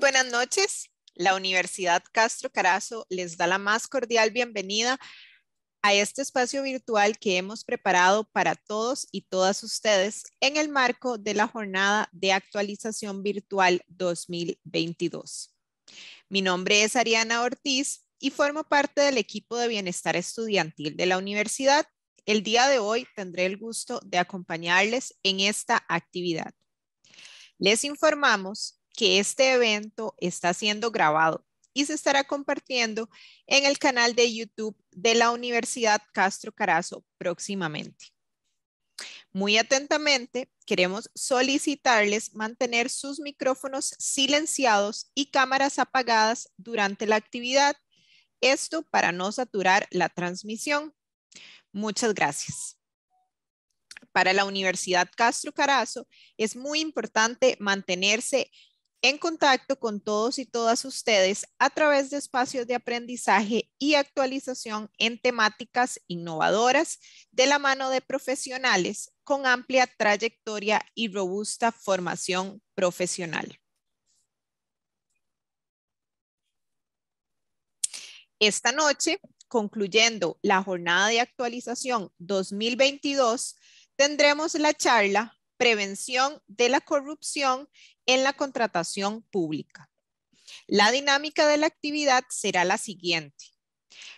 buenas noches. La Universidad Castro Carazo les da la más cordial bienvenida a este espacio virtual que hemos preparado para todos y todas ustedes en el marco de la jornada de actualización virtual 2022. Mi nombre es Ariana Ortiz y formo parte del equipo de bienestar estudiantil de la universidad. El día de hoy tendré el gusto de acompañarles en esta actividad. Les informamos que este evento está siendo grabado y se estará compartiendo en el canal de YouTube de la Universidad Castro Carazo próximamente. Muy atentamente, queremos solicitarles mantener sus micrófonos silenciados y cámaras apagadas durante la actividad, esto para no saturar la transmisión. Muchas gracias para la Universidad Castro Carazo es muy importante mantenerse en contacto con todos y todas ustedes a través de espacios de aprendizaje y actualización en temáticas innovadoras de la mano de profesionales con amplia trayectoria y robusta formación profesional. Esta noche, concluyendo la jornada de actualización 2022, tendremos la charla prevención de la corrupción en la contratación pública. La dinámica de la actividad será la siguiente.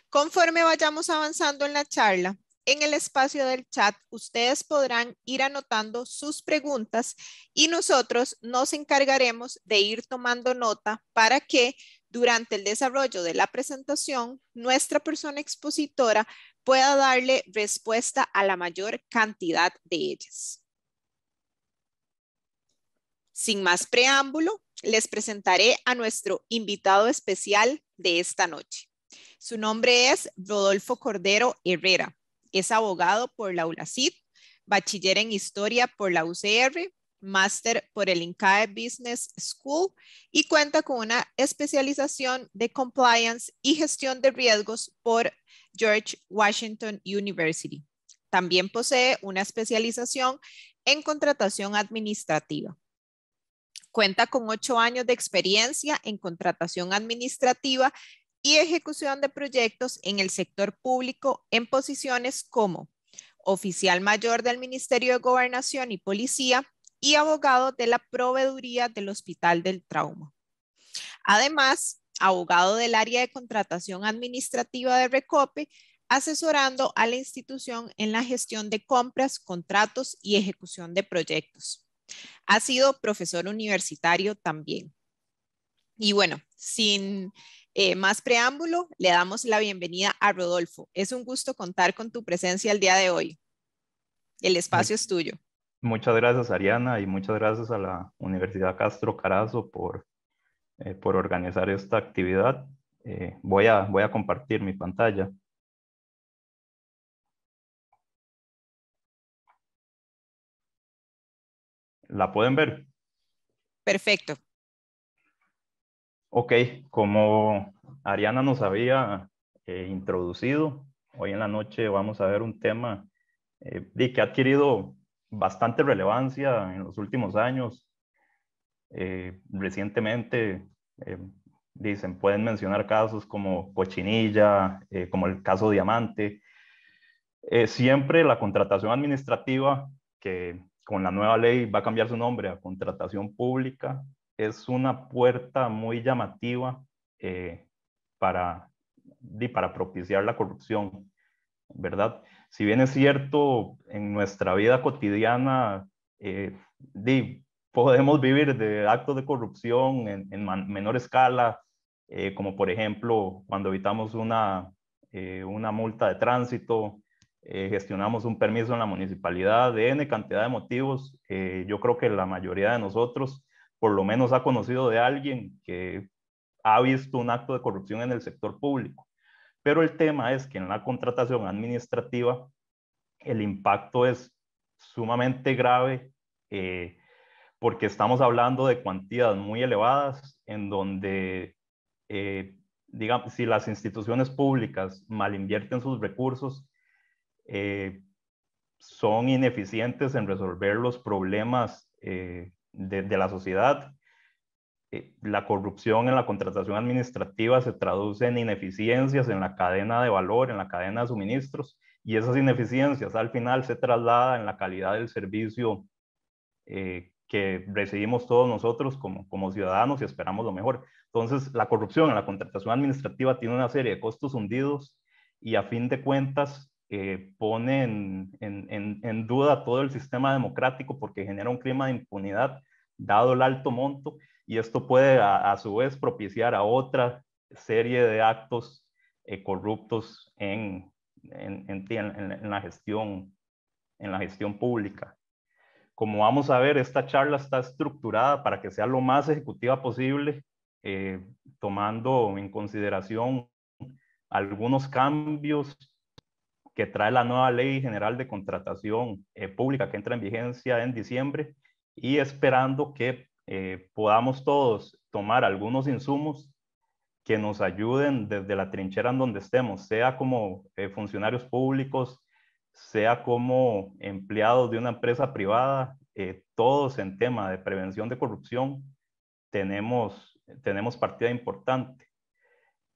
Conforme vayamos avanzando en la charla, en el espacio del chat ustedes podrán ir anotando sus preguntas y nosotros nos encargaremos de ir tomando nota para que durante el desarrollo de la presentación nuestra persona expositora pueda darle respuesta a la mayor cantidad de ellas. Sin más preámbulo, les presentaré a nuestro invitado especial de esta noche. Su nombre es Rodolfo Cordero Herrera. Es abogado por la ULACID, bachiller en historia por la UCR, máster por el INCAE Business School y cuenta con una especialización de compliance y gestión de riesgos por George Washington University. También posee una especialización en contratación administrativa. Cuenta con ocho años de experiencia en contratación administrativa y ejecución de proyectos en el sector público en posiciones como oficial mayor del Ministerio de Gobernación y Policía y abogado de la Proveeduría del Hospital del Trauma. Además, abogado del área de contratación administrativa de Recope, asesorando a la institución en la gestión de compras, contratos y ejecución de proyectos. Ha sido profesor universitario también. Y bueno, sin eh, más preámbulo, le damos la bienvenida a Rodolfo. Es un gusto contar con tu presencia el día de hoy. El espacio es tuyo. Muchas gracias, Ariana, y muchas gracias a la Universidad Castro Carazo por, eh, organizar esta actividad. Eh, voy a compartir mi pantalla. ¿La pueden ver? Perfecto. Ok, como Ariana nos había eh, introducido, hoy en la noche vamos a ver un tema eh, que ha adquirido bastante relevancia en los últimos años. Eh, recientemente, dicen, pueden mencionar casos como Cochinilla, como el caso Diamante. siempre la contratación administrativa que con la nueva ley va a cambiar su nombre a contratación pública, es una puerta muy llamativa eh, para, para propiciar la corrupción, ¿verdad? Si bien es cierto, en nuestra vida cotidiana eh, podemos vivir de actos de corrupción en, menor escala, eh, como por ejemplo cuando evitamos una, una multa de tránsito, eh, gestionamos un permiso en la municipalidad de N cantidad de motivos. Eh, yo creo que la mayoría de nosotros por lo menos ha conocido de alguien que ha visto un acto de corrupción en el sector público. Pero el tema es que en la contratación administrativa el impacto es sumamente grave eh, porque estamos hablando de cuantías muy elevadas en donde, digamos, si las instituciones públicas mal invierten sus recursos, eh, son ineficientes en resolver los problemas eh, de, la sociedad. Eh, la corrupción en la contratación administrativa se traduce en ineficiencias en la cadena de valor, en la cadena de suministros, y esas ineficiencias al final se trasladan en la calidad del servicio que recibimos todos nosotros como, como ciudadanos y esperamos lo mejor. Entonces, la corrupción en la contratación administrativa tiene una serie de costos hundidos y a fin de cuentas ponen eh, pone en, duda todo el sistema democrático porque genera un clima de impunidad dado el alto monto y esto puede a, su vez propiciar a otra serie de actos eh, corruptos en, la gestión, en la gestión pública. Como vamos a ver, esta charla está estructurada para que sea lo más ejecutiva posible, eh, tomando en consideración algunos cambios que trae la nueva Ley General de Contratación eh, Pública que entra en vigencia en diciembre y esperando que eh, podamos todos tomar algunos insumos que nos ayuden desde la trinchera en donde estemos, sea como eh, funcionarios públicos, sea como empleados de una empresa privada, todos en tema de prevención de corrupción tenemos, tenemos partida importante.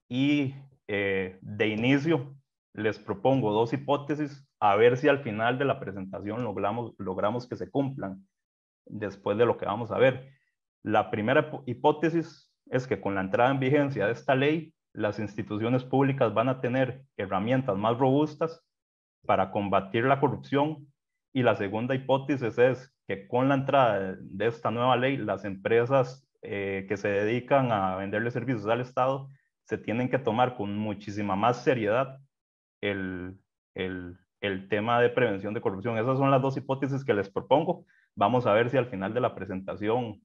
Y de inicio, les propongo dos hipótesis a ver si al final de la presentación logramos, logramos que se cumplan después de lo que vamos a ver. La primera hipótesis es que con la entrada en vigencia de esta ley, las instituciones públicas van a tener herramientas más robustas para combatir la corrupción. Y la segunda hipótesis es que con la entrada de esta nueva ley, las empresas eh, que se dedican a venderle servicios al Estado se tienen que tomar con muchísima más seriedad el, tema de prevención de corrupción. Esas son las dos hipótesis que les propongo. Vamos a ver si al final de la presentación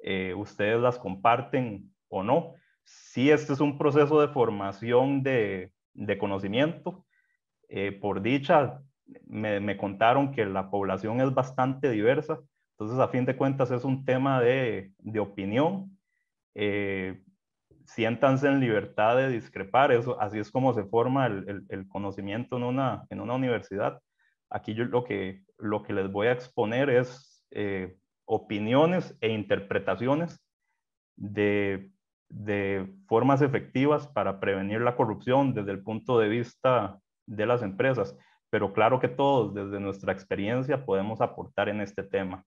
eh, ustedes las comparten o no. Si este es un proceso de formación de, conocimiento, eh, por dicha, me, contaron que la población es bastante diversa, entonces a fin de cuentas es un tema de, opinión. Eh, siéntanse en libertad de discrepar, eso, así es como se forma el, conocimiento en una, en una universidad. Aquí yo lo que, lo que les voy a exponer es eh, opiniones e interpretaciones de formas efectivas para prevenir la corrupción desde el punto de vista de las empresas. Pero claro que todos desde nuestra experiencia podemos aportar en este tema.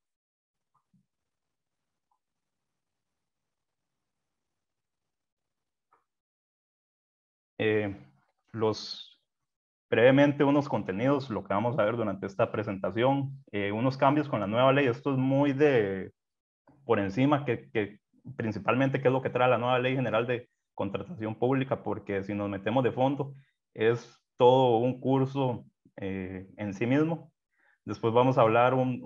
eh, los, brevemente unos contenidos, lo que vamos a ver durante esta presentación, eh, unos cambios con la nueva ley. Esto es muy de por encima, que, principalmente qué es lo que trae la nueva ley general de contratación pública, porque si nos metemos de fondo, es todo un curso eh, en sí mismo. Después vamos a hablar un,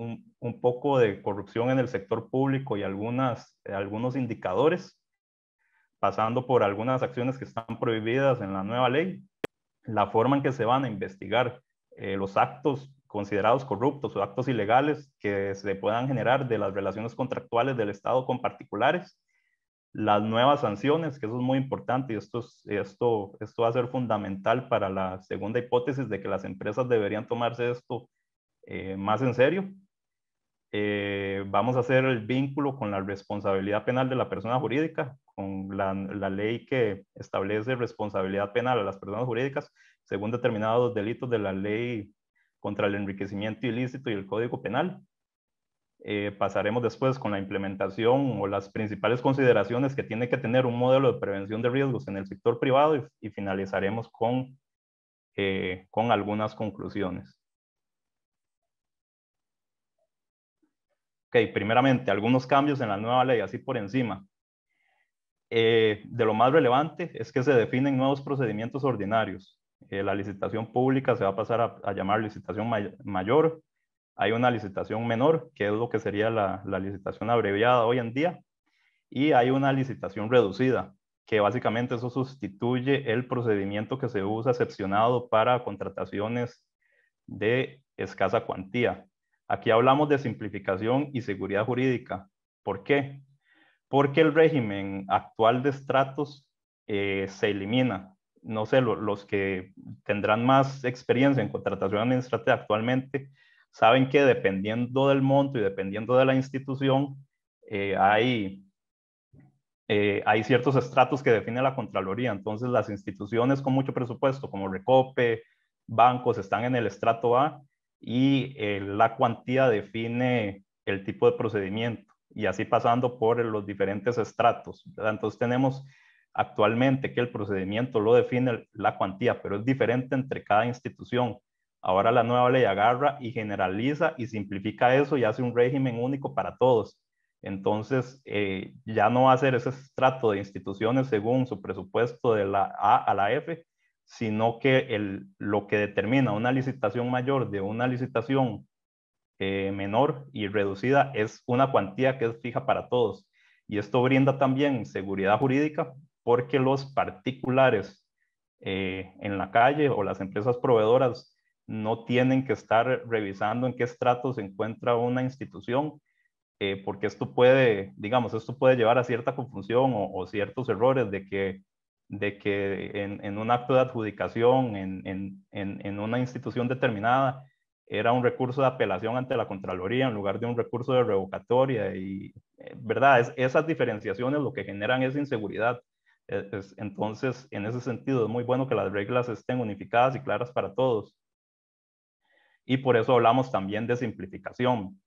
poco de corrupción en el sector público y algunas, algunos indicadores pasando por algunas acciones que están prohibidas en la nueva ley, la forma en que se van a investigar eh, los actos considerados corruptos o actos ilegales que se puedan generar de las relaciones contractuales del Estado con particulares, las nuevas sanciones, que eso es muy importante y esto, esto, esto va a ser fundamental para la segunda hipótesis de que las empresas deberían tomarse esto eh, más en serio. Eh, vamos a hacer el vínculo con la responsabilidad penal de la persona jurídica, con la, ley que establece responsabilidad penal a las personas jurídicas según determinados delitos de la ley contra el enriquecimiento ilícito y el Código Penal. Eh, pasaremos después con la implementación o las principales consideraciones que tiene que tener un modelo de prevención de riesgos en el sector privado y, finalizaremos con, eh, con algunas conclusiones. Ok, primeramente, algunos cambios en la nueva ley, así por encima. Eh, de lo más relevante es que se definen nuevos procedimientos ordinarios. Eh, la licitación pública se va a pasar a, llamar licitación mayor. Hay una licitación menor, que es lo que sería la, la, licitación abreviada hoy en día. Y hay una licitación reducida, que básicamente eso sustituye el procedimiento que se usa excepcionado para contrataciones de escasa cuantía. Aquí hablamos de simplificación y seguridad jurídica. ¿Por qué? porque el régimen actual de estratos eh, se elimina. No sé, los que tendrán más experiencia en contratación administrativa actualmente saben que dependiendo del monto y dependiendo de la institución, eh, hay, eh, hay ciertos estratos que define la Contraloría. Entonces, las instituciones con mucho presupuesto, como Recope, bancos, están en el estrato A y la cuantía define el tipo de procedimiento y así pasando por los diferentes estratos. Entonces tenemos actualmente que el procedimiento lo define la cuantía, pero es diferente entre cada institución. Ahora la nueva ley agarra y generaliza y simplifica eso y hace un régimen único para todos. Entonces, eh, ya no va a ser ese estrato de instituciones según su presupuesto de la A a la F, sino que lo que determina una licitación mayor de una licitación eh, menor y reducida es una cuantía que es fija para todos. Y esto brinda también seguridad jurídica porque los particulares eh, en la calle o las empresas proveedoras no tienen que estar revisando en qué estrato se encuentra una institución, eh, porque esto puede, digamos, esto puede llevar a cierta confusión o, ciertos errores de que, de que en, un acto de adjudicación, en, en, en una institución determinada, era un recurso de apelación ante la Contraloría en lugar de un recurso de revocatoria. Y, eh, ¿verdad? Es, esas diferenciaciones lo que generan es inseguridad. E, entonces, en ese sentido, es muy bueno que las reglas estén unificadas y claras para todos. Y por eso hablamos también de simplificación.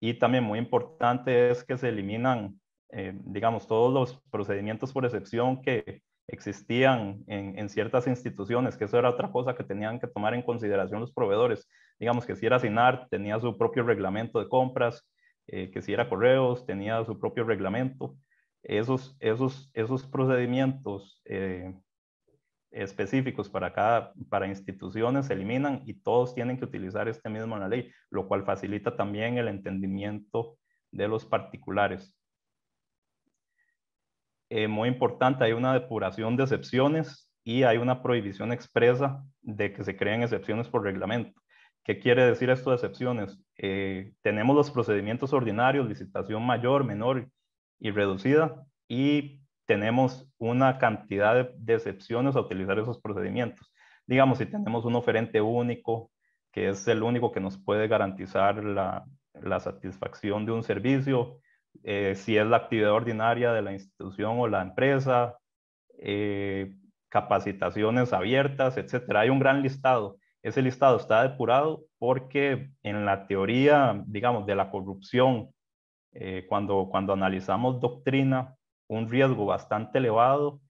Y también muy importante es que se eliminan, eh, digamos, todos los procedimientos por excepción que, existían en, en, ciertas instituciones, que eso era otra cosa que tenían que tomar en consideración los proveedores digamos que si era CINAR tenía su propio reglamento de compras, eh, que si era correos tenía su propio reglamento. Esos, esos, esos procedimientos eh, específicos para cada para instituciones se eliminan y todos tienen que utilizar este mismo en la ley, lo cual facilita también el entendimiento de los particulares. Eh, muy importante, hay una depuración de excepciones y hay una prohibición expresa de que se creen excepciones por reglamento. ¿Qué quiere decir esto de excepciones? Eh, tenemos los procedimientos ordinarios, licitación mayor, menor y reducida, y tenemos una cantidad de, excepciones a utilizar esos procedimientos. Digamos, si tenemos un oferente único, que es el único que nos puede garantizar la, satisfacción de un servicio, eh, si es la actividad ordinaria de la institución o la empresa, eh, capacitaciones abiertas, etcétera. Hay un gran listado ese listado está depurado porque en la teoría, digamos, de la corrupción, eh, cuando, cuando analizamos doctrina, un riesgo bastante elevado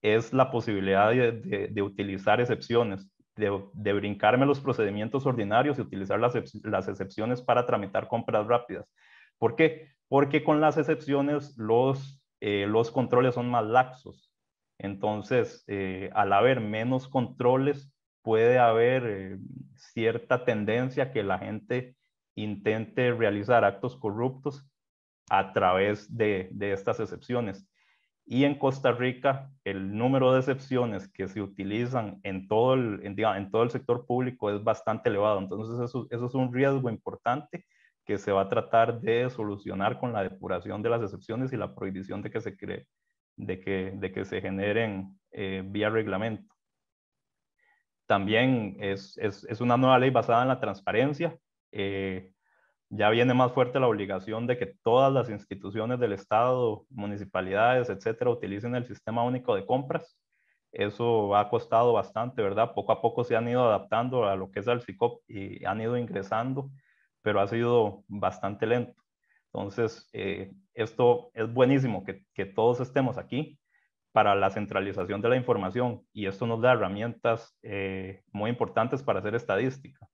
es la posibilidad de, utilizar excepciones, de, brincarme los procedimientos ordinarios y utilizar las, excepciones para tramitar compras rápidas. ¿Por qué? Porque con las excepciones los, eh, los controles son más laxos. Entonces, eh, al haber menos controles, puede haber eh, cierta tendencia que la gente intente realizar actos corruptos a través de, estas excepciones. Y en Costa Rica, el número de excepciones que se utilizan en todo el, en todo el sector público es bastante elevado. Entonces, eso, es un riesgo importante que se va a tratar de solucionar con la depuración de las excepciones y la prohibición de que se cree, de que, de que se generen eh, vía reglamento. También es, una nueva ley basada en la transparencia. Eh, ya viene más fuerte la obligación de que todas las instituciones del Estado, municipalidades, etcétera, utilicen el sistema único de compras. Eso ha costado bastante, ¿verdad? Poco a poco se han ido adaptando a lo que es el SICOP y han ido ingresando, pero ha sido bastante lento. Entonces, eh, esto es buenísimo que todos estemos aquí para la centralización de la información y esto nos da herramientas eh, muy importantes para hacer estadística,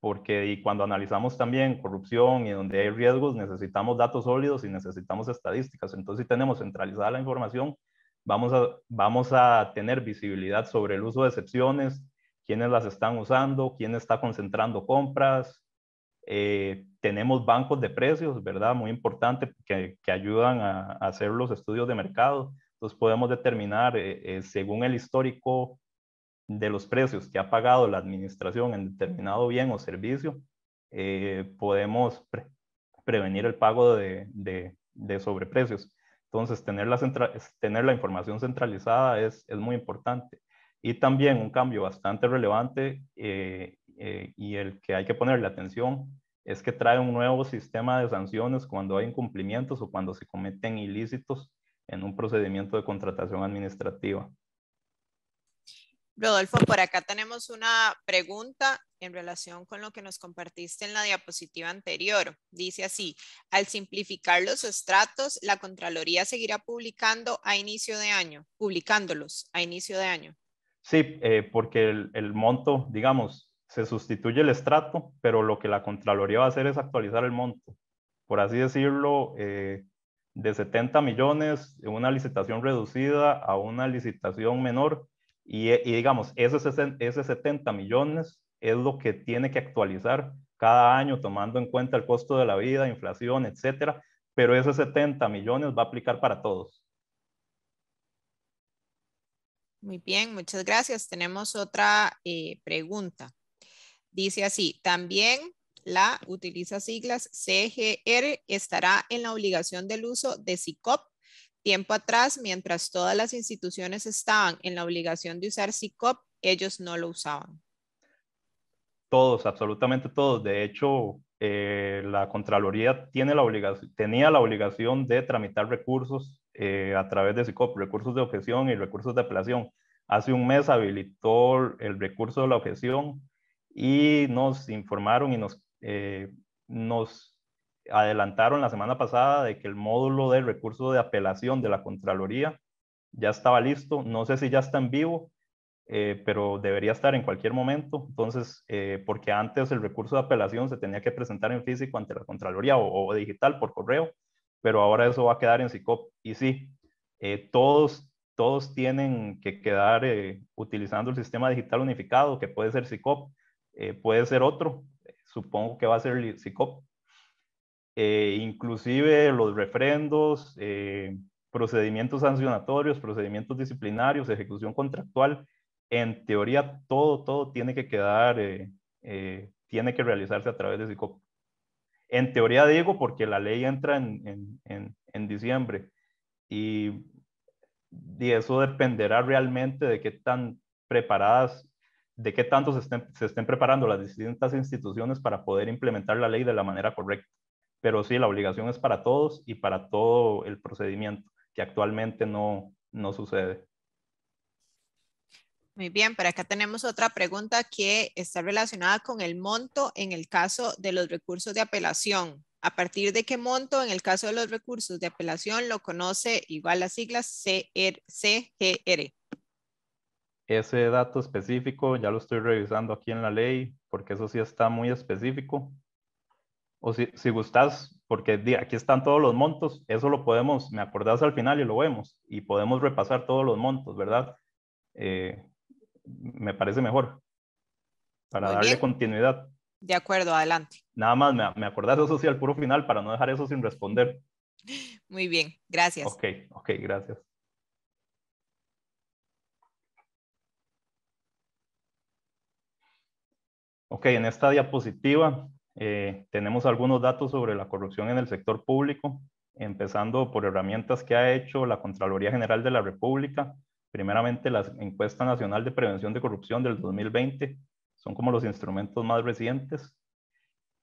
porque y cuando analizamos también corrupción y donde hay riesgos necesitamos datos sólidos y necesitamos estadísticas. Entonces, si tenemos centralizada la información, vamos a, vamos a tener visibilidad sobre el uso de excepciones, quiénes las están usando, quién está concentrando compras. Eh, tenemos bancos de precios, ¿verdad? Muy importante que, ayudan a hacer los estudios de mercado entonces podemos determinar, eh, eh, según el histórico de los precios que ha pagado la administración en determinado bien o servicio, eh, podemos prevenir el pago de, de, sobreprecios. Entonces, tener la, tener la información centralizada es, es, muy importante. Y también un cambio bastante relevante y el que hay que ponerle atención es que trae un nuevo sistema de sanciones cuando hay incumplimientos o cuando se cometen ilícitos en un procedimiento de contratación administrativa. Rodolfo, por acá tenemos una pregunta en relación con lo que nos compartiste en la diapositiva anterior. Dice así, al simplificar los estratos, la Contraloría seguirá publicando a inicio de año, publicándolos a inicio de año. Sí, eh, porque el, monto, digamos, se sustituye el estrato, pero lo que la Contraloría va a hacer es actualizar el monto. Por así decirlo, eh, de 70 millones, una licitación reducida a una licitación menor, y, digamos, esos ese 70 millones es lo que tiene que actualizar cada año, tomando en cuenta el costo de la vida, inflación, etcétera, pero esos 70 millones va a aplicar para todos. Muy bien, muchas gracias. Tenemos otra eh, pregunta. Dice así, también la utiliza siglas CGR, estará en la obligación del uso de CICOP. Tiempo atrás, mientras todas las instituciones estaban en la obligación de usar CICOP, ellos no lo usaban. Todos, absolutamente todos. De hecho, eh, la Contraloría tiene la obligación, tenía la obligación de tramitar recursos eh, a través de CICOP, recursos de objeción y recursos de apelación. Hace un mes habilitó el recurso de la objeción y nos informaron y nos eh, nos adelantaron la semana pasada de que el módulo del recurso de apelación de la Contraloría ya estaba listo. No sé si ya está en vivo, eh, pero debería estar en cualquier momento. Entonces, eh, porque antes el recurso de apelación se tenía que presentar en físico ante la Contraloría o, digital por correo, pero ahora eso va a quedar en SICOP. Y sí, todos, todos tienen que quedar utilizando el sistema digital unificado, que puede ser SICOP, puede ser otro, supongo que va a ser el SICOP. Eh, inclusive los refrendos, eh, procedimientos sancionatorios, procedimientos disciplinarios, ejecución contractual, en teoría todo, todo tiene que quedar, eh, tiene que realizarse a través de SICOP. En teoría digo porque la ley entra en, diciembre y, y, eso dependerá realmente de qué tan preparadas de qué tanto se estén, preparando las distintas instituciones para poder implementar la ley de la manera correcta. Pero sí, la obligación es para todos y para todo el procedimiento, que actualmente no, no sucede. Muy bien, pero acá tenemos otra pregunta que está relacionada con el monto en el caso de los recursos de apelación. ¿A partir de qué monto en el caso de los recursos de apelación lo conoce igual las siglas CRCGR? Ese dato específico ya lo estoy revisando aquí en la ley, porque eso sí está muy específico. O si, gustas, porque aquí están todos los montos, eso lo podemos, me acordás al final y lo vemos, y podemos repasar todos los montos, ¿verdad? Eh, me parece mejor, para darle continuidad. De acuerdo, adelante. Nada más me, me acordás eso sí al puro final para no dejar eso sin responder. Muy bien, gracias. Ok, ok, gracias. Ok, en esta diapositiva eh, tenemos algunos datos sobre la corrupción en el sector público, empezando por herramientas que ha hecho la Contraloría General de la República, primeramente la Encuesta Nacional de Prevención de Corrupción del 2020, son como los instrumentos más recientes.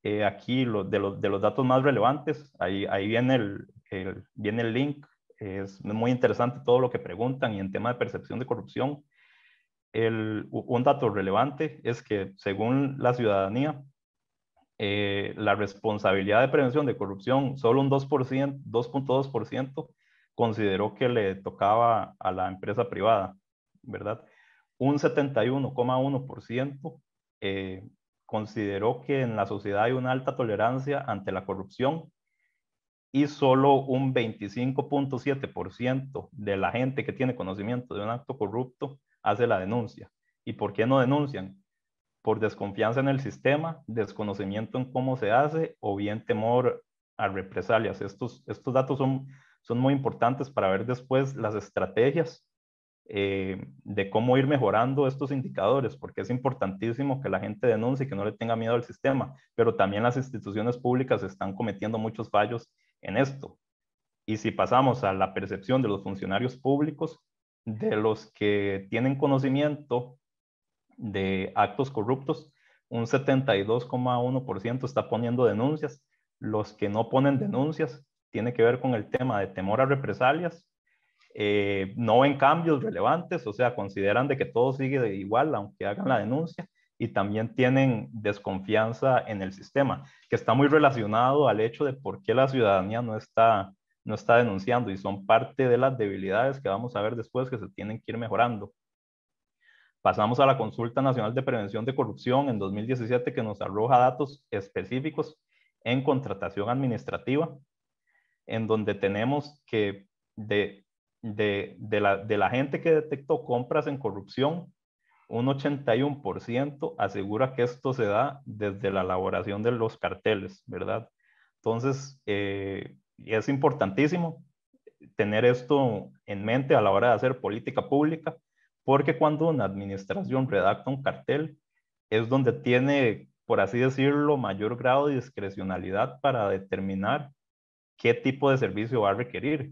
Eh, aquí de, los, de, los, datos más relevantes, ahí, ahí viene, viene el link, es muy interesante todo lo que preguntan y en tema de percepción de corrupción, un dato relevante es que según la ciudadanía, eh, la responsabilidad de prevención de corrupción, solo un 2%, 2.2% consideró que le tocaba a la empresa privada, ¿verdad? Un 71,1% eh, consideró que en la sociedad hay una alta tolerancia ante la corrupción y solo un 25.7% de la gente que tiene conocimiento de un acto corrupto hace la denuncia. ¿Y por qué no denuncian? Por desconfianza en el sistema, desconocimiento en cómo se hace o bien temor a represalias. Estos, estos datos son, son muy importantes para ver después las estrategias eh, de cómo ir mejorando estos indicadores, porque es importantísimo que la gente denuncie, que no le tenga miedo al sistema, pero también las instituciones públicas están cometiendo muchos fallos en esto. Y si pasamos a la percepción de los funcionarios públicos, de los que tienen conocimiento de actos corruptos, un 72,1% está poniendo denuncias. Los que no ponen denuncias tiene que ver con el tema de temor a represalias. Eh, no ven cambios relevantes, o sea, consideran de que todo sigue igual aunque hagan la denuncia y también tienen desconfianza en el sistema, que está muy relacionado al hecho de por qué la ciudadanía no está no está denunciando y son parte de las debilidades que vamos a ver después que se tienen que ir mejorando. Pasamos a la Consulta Nacional de Prevención de Corrupción en 2017 que nos arroja datos específicos en contratación administrativa, en donde tenemos que de, de, la, de la gente que detectó compras en corrupción, un 81% asegura que esto se da desde la elaboración de los carteles, ¿verdad? Entonces, eh, es importantísimo tener esto en mente a la hora de hacer política pública, porque cuando una administración redacta un cartel, es donde tiene, por así decirlo, mayor grado de discrecionalidad para determinar qué tipo de servicio va a requerir.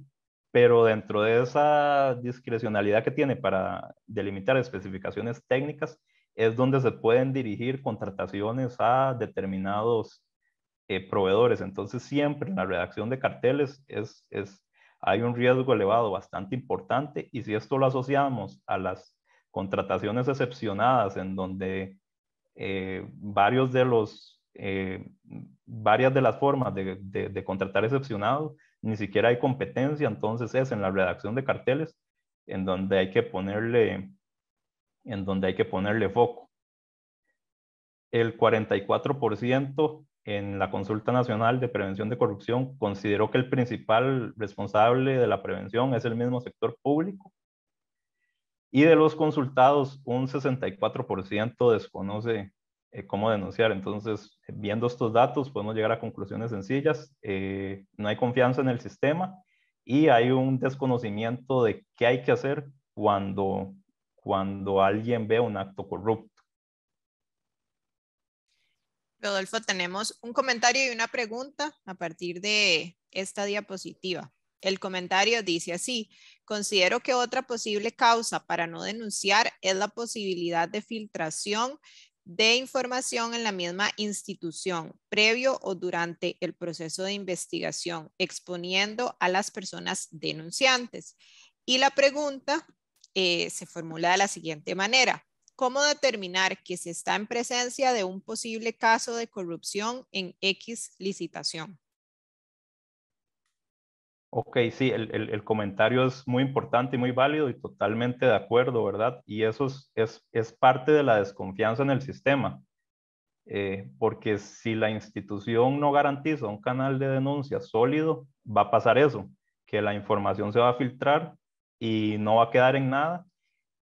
Pero dentro de esa discrecionalidad que tiene para delimitar especificaciones técnicas, es donde se pueden dirigir contrataciones a determinados eh, proveedores. Entonces siempre en la redacción de carteles es, es, hay un riesgo elevado bastante importante y si esto lo asociamos a las contrataciones excepcionadas en donde eh, varios de los, eh, varias de las formas de, de contratar excepcionados, ni siquiera hay competencia, entonces es en la redacción de carteles en donde hay que ponerle, en donde hay que ponerle foco. El 44% en la Consulta Nacional de Prevención de Corrupción consideró que el principal responsable de la prevención es el mismo sector público. Y de los consultados, un 64% desconoce eh, cómo denunciar. Entonces, viendo estos datos, podemos llegar a conclusiones sencillas. Eh, no hay confianza en el sistema y hay un desconocimiento de qué hay que hacer cuando, cuando alguien ve un acto corrupto. Rodolfo, tenemos un comentario y una pregunta a partir de esta diapositiva. El comentario dice así, considero que otra posible causa para no denunciar es la posibilidad de filtración de información en la misma institución, previo o durante el proceso de investigación, exponiendo a las personas denunciantes. Y la pregunta eh, se formula de la siguiente manera cómo determinar que se está en presencia de un posible caso de corrupción en X licitación. Ok, sí, el, el, comentario es muy importante y muy válido y totalmente de acuerdo, ¿verdad? Y eso es, es, es parte de la desconfianza en el sistema, eh, porque si la institución no garantiza un canal de denuncia sólido, va a pasar eso, que la información se va a filtrar y no va a quedar en nada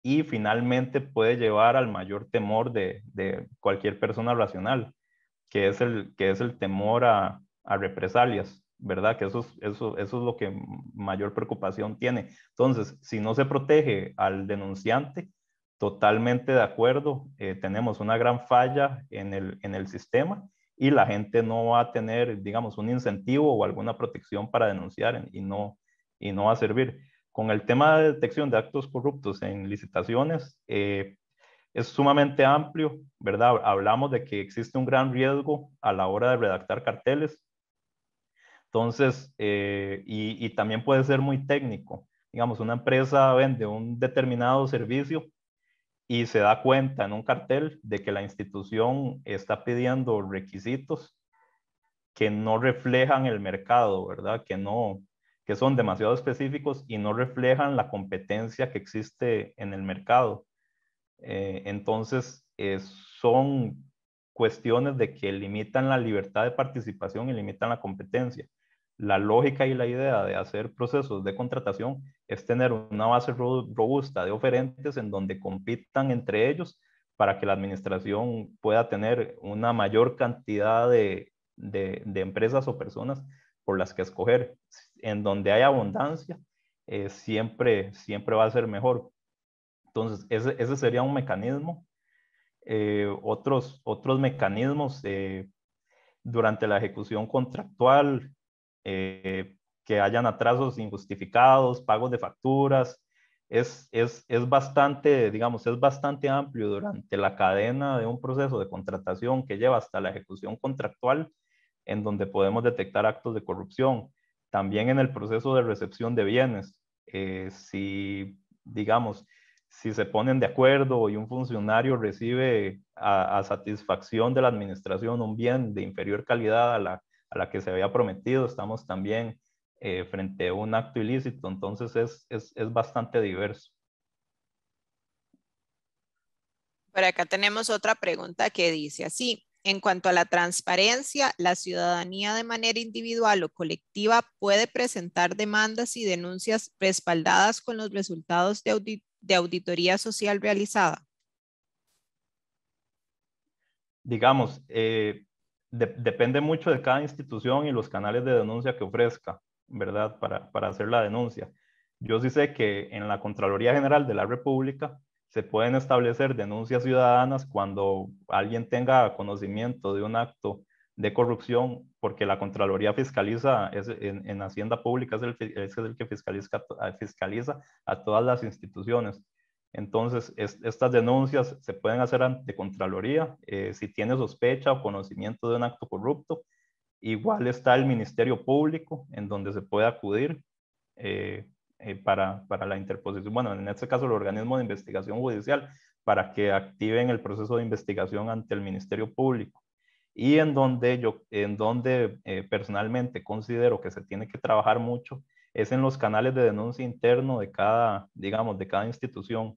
y finalmente puede llevar al mayor temor de, cualquier persona racional, que es el, que es el temor a, represalias, ¿verdad? Que eso es, eso, eso es lo que mayor preocupación tiene. Entonces, si no se protege al denunciante, totalmente de acuerdo, eh, tenemos una gran falla en el, sistema y la gente no va a tener, digamos, un incentivo o alguna protección para denunciar y no, y no va a servir con el tema de detección de actos corruptos en licitaciones, eh, es sumamente amplio, ¿verdad? Hablamos de que existe un gran riesgo a la hora de redactar carteles. Entonces, eh, y, y también puede ser muy técnico. Digamos, una empresa vende un determinado servicio y se da cuenta en un cartel de que la institución está pidiendo requisitos que no reflejan el mercado, ¿verdad? Que no, que son demasiado específicos y no reflejan la competencia que existe en el mercado. Eh, entonces, eh, son cuestiones de que limitan la libertad de participación y limitan la competencia. La lógica y la idea de hacer procesos de contratación es tener una base robusta de oferentes en donde compitan entre ellos para que la administración pueda tener una mayor cantidad de, de empresas o personas por las que escoger en donde hay abundancia, eh, siempre, siempre va a ser mejor. Entonces, ese, sería un mecanismo. Eh, otros, otros mecanismos eh, durante la ejecución contractual, que hayan atrasos injustificados, pagos de facturas, es, es, es, bastante, digamos, es bastante amplio durante la cadena de un proceso de contratación que lleva hasta la ejecución contractual, en donde podemos detectar actos de corrupción. También en el proceso de recepción de bienes, eh, si, digamos, si se ponen de acuerdo y un funcionario recibe a, satisfacción de la administración un bien de inferior calidad a la, que se había prometido, estamos también eh, frente a un acto ilícito. Entonces es, bastante diverso. Pero acá tenemos otra pregunta que dice así. En cuanto a la transparencia, la ciudadanía de manera individual o colectiva puede presentar demandas y denuncias respaldadas con los resultados de, auditoría social realizada. Digamos, eh, depende mucho de cada institución y los canales de denuncia que ofrezca, ¿verdad? para hacer la denuncia. Yo sí sé que en la Contraloría General de la República se pueden establecer denuncias ciudadanas cuando alguien tenga conocimiento de un acto de corrupción, porque la Contraloría fiscaliza, es, en, Hacienda Pública es el, que fiscaliza, fiscaliza a todas las instituciones. Entonces, estas denuncias se pueden hacer ante Contraloría eh, si tiene sospecha o conocimiento de un acto corrupto. Igual está el Ministerio Público, en donde se puede acudir eh, eh, para, para la interposición, bueno, en este caso el organismo de investigación judicial, para que activen el proceso de investigación ante el Ministerio Público. Y en donde yo, en donde eh, personalmente considero que se tiene que trabajar mucho, es en los canales de denuncia interno de cada, digamos, de cada institución.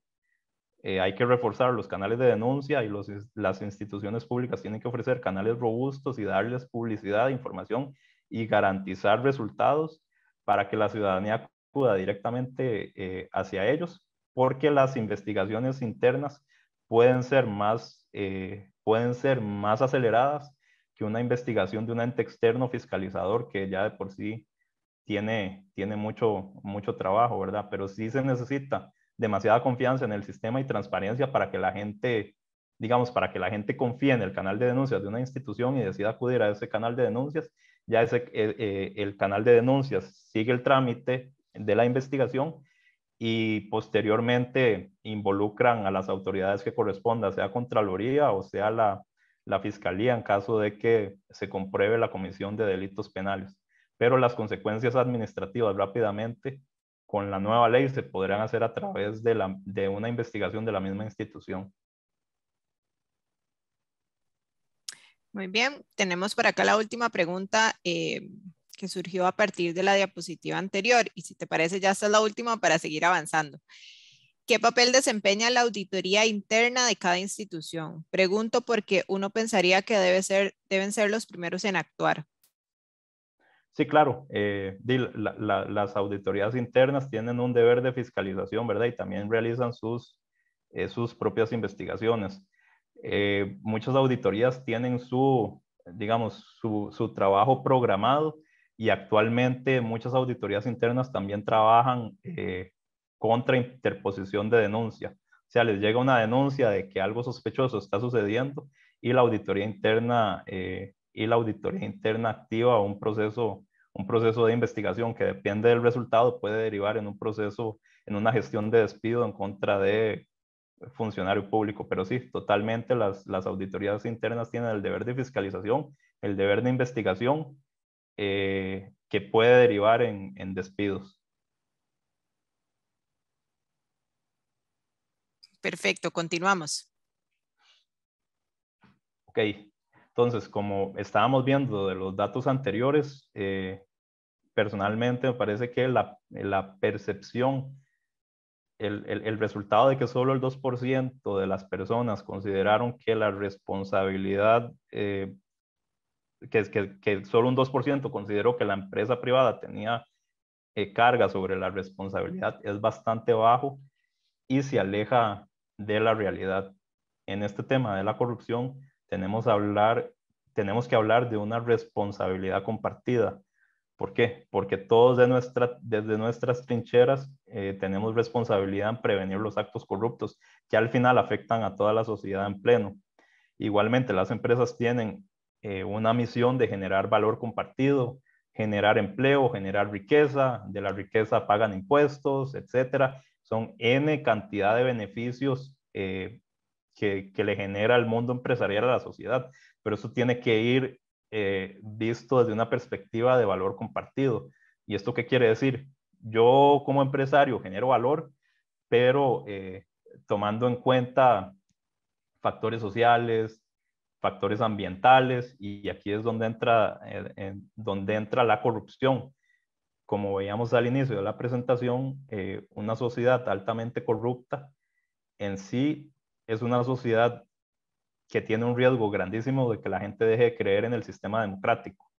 Eh, hay que reforzar los canales de denuncia y los, las instituciones públicas tienen que ofrecer canales robustos y darles publicidad, información y garantizar resultados para que la ciudadanía acuda directamente eh, hacia ellos, porque las investigaciones internas pueden ser más, eh, pueden ser más aceleradas que una investigación de un ente externo fiscalizador que ya de por sí tiene, tiene mucho, mucho trabajo, ¿verdad? Pero sí se necesita demasiada confianza en el sistema y transparencia para que la gente, digamos, para que la gente confíe en el canal de denuncias de una institución y decida acudir a ese canal de denuncias. Ya ese, eh, el canal de denuncias sigue el trámite de la investigación y posteriormente involucran a las autoridades que corresponda, sea Contraloría o sea la, Fiscalía en caso de que se compruebe la comisión de delitos penales. Pero las consecuencias administrativas rápidamente con la nueva ley se podrán hacer a través de, la, de una investigación de la misma institución. Muy bien, tenemos por acá la última pregunta eh, que surgió a partir de la diapositiva anterior. Y si te parece, ya esta es la última para seguir avanzando. ¿Qué papel desempeña la auditoría interna de cada institución? Pregunto porque uno pensaría que debe ser, deben ser los primeros en actuar. Sí, claro. Eh, las auditorías internas tienen un deber de fiscalización, ¿verdad? Y también realizan sus, eh, sus propias investigaciones. Eh, muchas auditorías tienen su, digamos, su, su trabajo programado y actualmente muchas auditorías internas también trabajan eh, contra interposición de denuncia. O sea, les llega una denuncia de que algo sospechoso está sucediendo y la auditoría interna, eh, y la auditoría interna activa un proceso, un proceso de investigación que depende del resultado, puede derivar en un proceso, en una gestión de despido en contra de funcionario público. Pero sí, totalmente las, las auditorías internas tienen el deber de fiscalización, el deber de investigación eh, que puede derivar en, despidos. Perfecto, continuamos. Ok, entonces, como estábamos viendo de los datos anteriores, eh, personalmente me parece que la, percepción, el, resultado de que solo el 2% de las personas consideraron que la responsabilidad eh, que, que, solo un 2% consideró que la empresa privada tenía eh, carga sobre la responsabilidad es bastante bajo y se aleja de la realidad. En este tema de la corrupción tenemos, hablar, tenemos que hablar de una responsabilidad compartida. ¿Por qué? Porque todos de nuestra, desde nuestras trincheras eh, tenemos responsabilidad en prevenir los actos corruptos que al final afectan a toda la sociedad en pleno. Igualmente, las empresas tienen eh, una misión de generar valor compartido, generar empleo, generar riqueza, de la riqueza pagan impuestos, etcétera. Son N cantidad de beneficios eh, que, le genera al mundo empresarial a la sociedad, pero eso tiene que ir eh, visto desde una perspectiva de valor compartido. ¿Y esto qué quiere decir? Yo como empresario genero valor, pero tomando en cuenta factores sociales, factores ambientales y aquí es donde entra, eh, donde entra la corrupción. Como veíamos al inicio de la presentación, eh, una sociedad altamente corrupta en sí es una sociedad que tiene un riesgo grandísimo de que la gente deje de creer en el sistema democrático.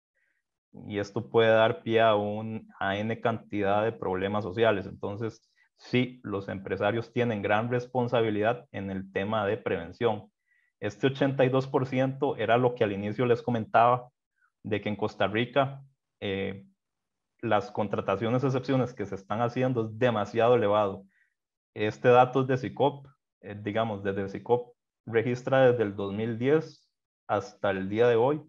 Y esto puede dar pie a, una N cantidad de problemas sociales. Entonces, sí, los empresarios tienen gran responsabilidad en el tema de prevención este 82% era lo que al inicio les comentaba, de que en Costa Rica eh, las contrataciones excepciones que se están haciendo es demasiado elevado. Este dato es de SICOP, eh, digamos, desde SICOP registra desde el 2010 hasta el día de hoy.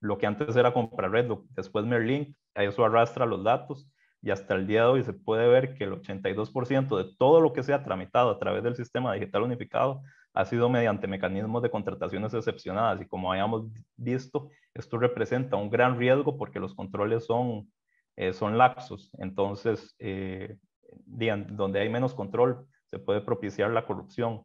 Lo que antes era Comprarred, después Merlin, eso arrastra los datos y hasta el día de hoy se puede ver que el 82% de todo lo que se ha tramitado a través del sistema digital unificado ha sido mediante mecanismos de contrataciones excepcionadas y como habíamos visto, esto representa un gran riesgo porque los controles son, eh, son laxos. Entonces, eh, donde hay menos control, se puede propiciar la corrupción.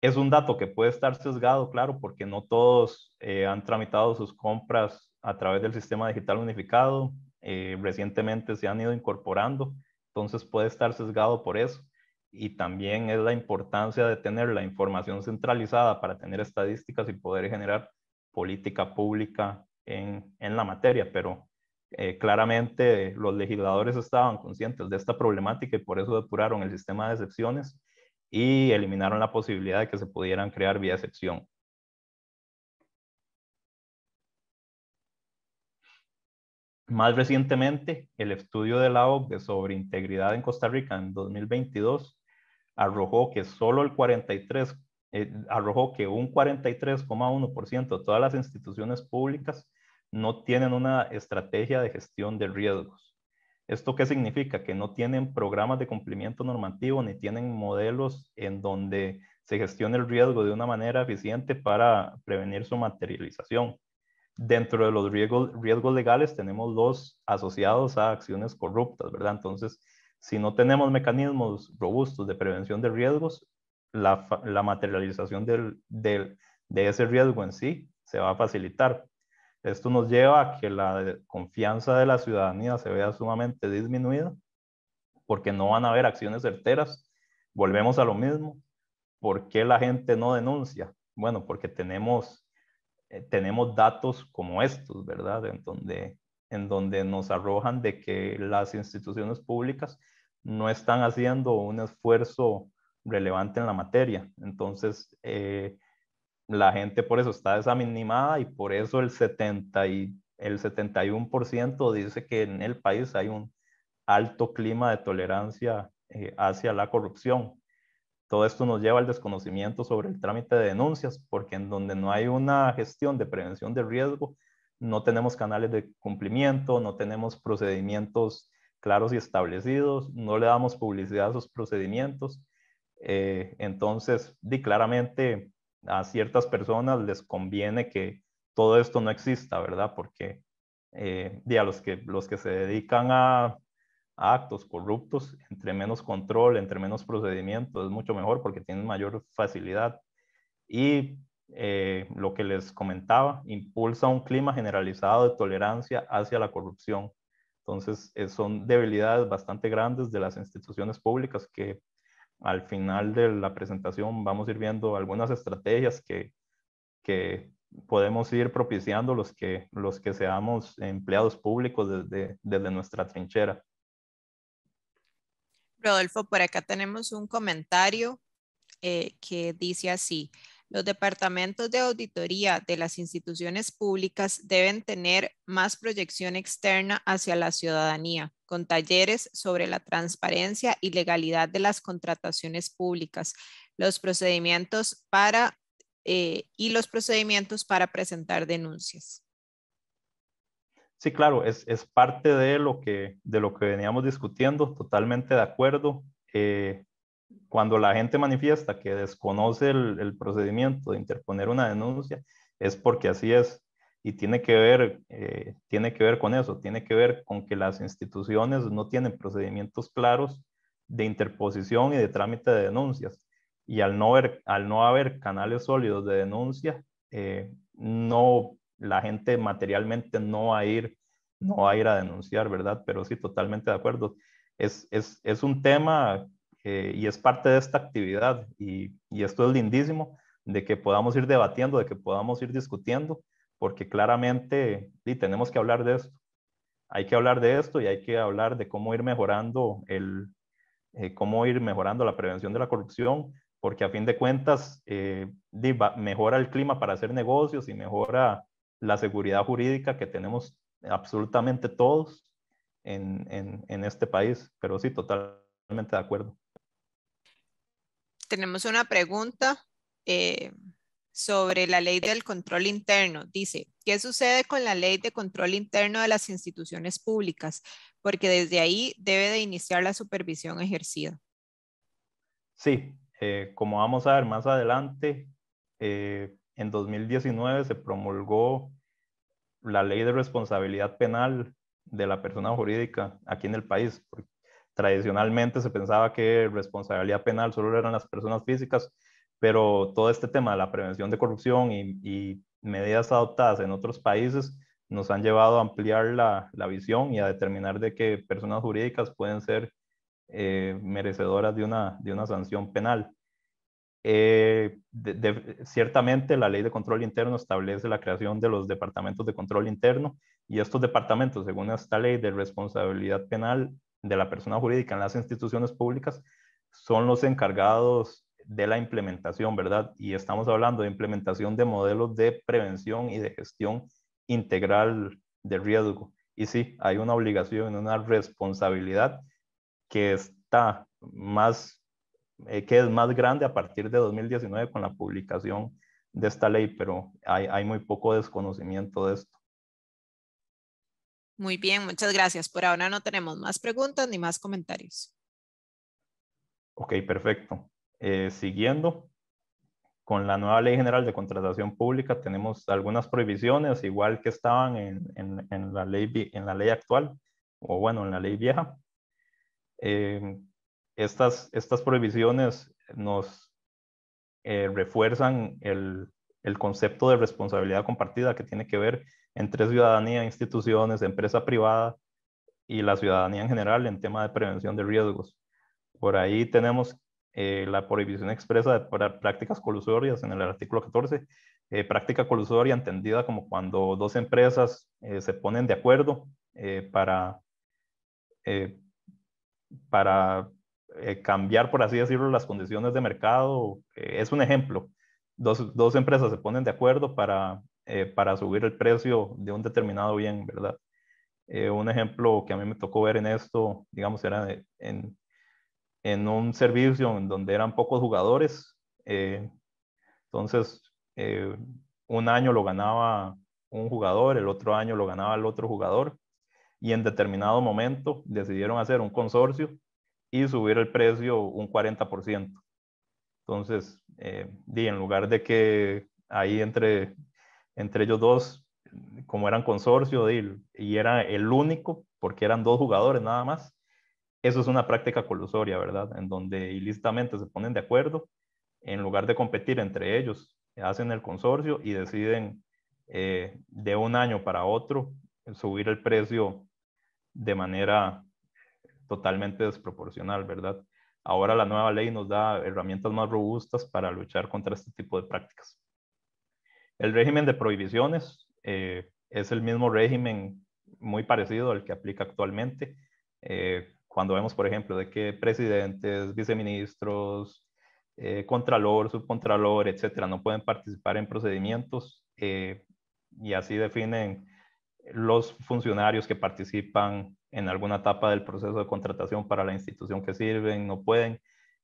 Es un dato que puede estar sesgado, claro, porque no todos eh, han tramitado sus compras a través del sistema digital unificado. recientemente se han ido incorporando, entonces puede estar sesgado por eso y también es la importancia de tener la información centralizada para tener estadísticas y poder generar política pública en, la materia, pero eh, claramente los legisladores estaban conscientes de esta problemática y por eso depuraron el sistema de excepciones y eliminaron la posibilidad de que se pudieran crear vía excepción. Más recientemente, el estudio de la OCDE sobre integridad en Costa Rica en 2022 arrojó que solo el 43, eh, arrojó que un 43,1% de todas las instituciones públicas no tienen una estrategia de gestión de riesgos. ¿Esto qué significa? Que no tienen programas de cumplimiento normativo ni tienen modelos en donde se gestione el riesgo de una manera eficiente para prevenir su materialización. Dentro de los riesgos, riesgos legales tenemos los asociados a acciones corruptas, ¿verdad? Entonces, si no tenemos mecanismos robustos de prevención de riesgos, la, la materialización del, del, de ese riesgo en sí se va a facilitar. Esto nos lleva a que la confianza de la ciudadanía se vea sumamente disminuida porque no van a haber acciones certeras. Volvemos a lo mismo. ¿Por qué la gente no denuncia? Bueno, porque tenemos, eh, tenemos datos como estos, ¿verdad? En donde, en donde nos arrojan de que las instituciones públicas no están haciendo un esfuerzo relevante en la materia. Entonces, eh, la gente por eso está desanimada y por eso el, 70 y, el 71% dice que en el país hay un alto clima de tolerancia eh, hacia la corrupción. Todo esto nos lleva al desconocimiento sobre el trámite de denuncias, porque en donde no hay una gestión de prevención de riesgo, no tenemos canales de cumplimiento, no tenemos procedimientos claros y establecidos, no le damos publicidad a esos procedimientos. Eh, entonces, di claramente a ciertas personas les conviene que todo esto no exista, ¿verdad? Porque eh, di a los que, los que se dedican a, actos corruptos, entre menos control, entre menos procedimientos, es mucho mejor porque tienen mayor facilidad. Y eh, lo que les comentaba, impulsa un clima generalizado de tolerancia hacia la corrupción. Entonces, eh, son debilidades bastante grandes de las instituciones públicas que al final de la presentación vamos a ir viendo algunas estrategias que, podemos ir propiciando los que, los que seamos empleados públicos desde, nuestra trinchera. Rodolfo, por acá tenemos un comentario eh, que dice así. Los departamentos de auditoría de las instituciones públicas deben tener más proyección externa hacia la ciudadanía, con talleres sobre la transparencia y legalidad de las contrataciones públicas, los procedimientos para eh, y los procedimientos para presentar denuncias. Sí, claro, es, parte de lo, que, de lo que veníamos discutiendo, totalmente de acuerdo. Eh, cuando la gente manifiesta que desconoce el, procedimiento de interponer una denuncia, es porque así es. Y tiene que, ver, eh, tiene que ver con eso, tiene que ver con que las instituciones no tienen procedimientos claros de interposición y de trámite de denuncias. Y al no, ver, al no haber canales sólidos de denuncia, eh, no, la gente materialmente no va a ir no va a ir a denunciar, ¿verdad? Pero sí, totalmente de acuerdo. Es, es, es un tema eh, y es parte de esta actividad y, esto es lindísimo de que podamos ir debatiendo, de que podamos ir discutiendo, porque claramente sí, tenemos que hablar de esto. Hay que hablar de esto y hay que hablar de cómo ir mejorando el, eh, cómo ir mejorando la prevención de la corrupción, porque a fin de cuentas eh, mejora el clima para hacer negocios y mejora la seguridad jurídica que tenemos absolutamente todos en este país. Pero sí, totalmente de acuerdo tenemos una pregunta eh, sobre la ley del control interno. Dice, ¿qué sucede con la ley de control interno de las instituciones públicas? Porque desde ahí debe de iniciar la supervisión ejercida. Sí, eh, como vamos a ver más adelante, eh, en 2019 se promulgó la ley de responsabilidad penal de la persona jurídica aquí en el país, porque tradicionalmente se pensaba que responsabilidad penal solo eran las personas físicas, pero todo este tema de la prevención de corrupción y, medidas adoptadas en otros países nos han llevado a ampliar la, visión y a determinar de que personas jurídicas pueden ser eh, merecedoras de una, sanción penal. Eh, ciertamente la ley de control interno establece la creación de los departamentos de control interno y estos departamentos, según esta ley de responsabilidad penal, de la persona jurídica en las instituciones públicas son los encargados de la implementación, ¿verdad? Y estamos hablando de implementación de modelos de prevención y de gestión integral de riesgo. Y sí, hay una obligación, una responsabilidad que está más, eh, que es más grande a partir de 2019 con la publicación de esta ley, pero hay muy poco desconocimiento de esto. Muy bien, muchas gracias. Por ahora no tenemos más preguntas ni más comentarios. Ok, perfecto. Eh, siguiendo, con la nueva Ley General de Contratación Pública tenemos algunas prohibiciones, igual que estaban en, en, la, ley, en la ley actual, o bueno, en la ley vieja. Eh, estas, estas prohibiciones nos eh, refuerzan el, el concepto de responsabilidad compartida que tiene que ver entre ciudadanía, instituciones, empresa privada y la ciudadanía en general en tema de prevención de riesgos. Por ahí tenemos eh, la prohibición expresa de prácticas colusorias en el artículo 14, eh, práctica colusoria entendida como cuando dos empresas eh, se ponen de acuerdo para, para cambiar, por así decirlo, las condiciones de mercado. es un ejemplo, dos, dos empresas se ponen de acuerdo para, eh, para subir el precio de un determinado bien, ¿verdad? Eh, un ejemplo que a mí me tocó ver en esto, digamos, era en, en, un servicio en donde eran pocos jugadores. Eh, entonces, un año lo ganaba un jugador, el otro año lo ganaba el otro jugador. Y en determinado momento decidieron hacer un consorcio y subir el precio un 40%. Entonces, eh, en lugar de que ahí entre, entre ellos dos, como eran consorcio y, y era el único, porque eran dos jugadores nada más, eso es una práctica colusoria, ¿verdad? En donde ilícitamente se ponen de acuerdo, en lugar de competir entre ellos, hacen el consorcio y deciden eh, de un año para otro subir el precio de manera totalmente desproporcional, ¿verdad? Ahora la nueva ley nos da herramientas más robustas para luchar contra este tipo de prácticas. El régimen de prohibiciones eh, es el mismo régimen muy parecido al que aplica actualmente. Eh, cuando vemos, por ejemplo, de que presidentes, viceministros, eh, contralor, subcontralor, etcétera, no pueden participar en procedimientos eh, y así definen los funcionarios que participan en alguna etapa del proceso de contratación para la institución que sirven, no pueden.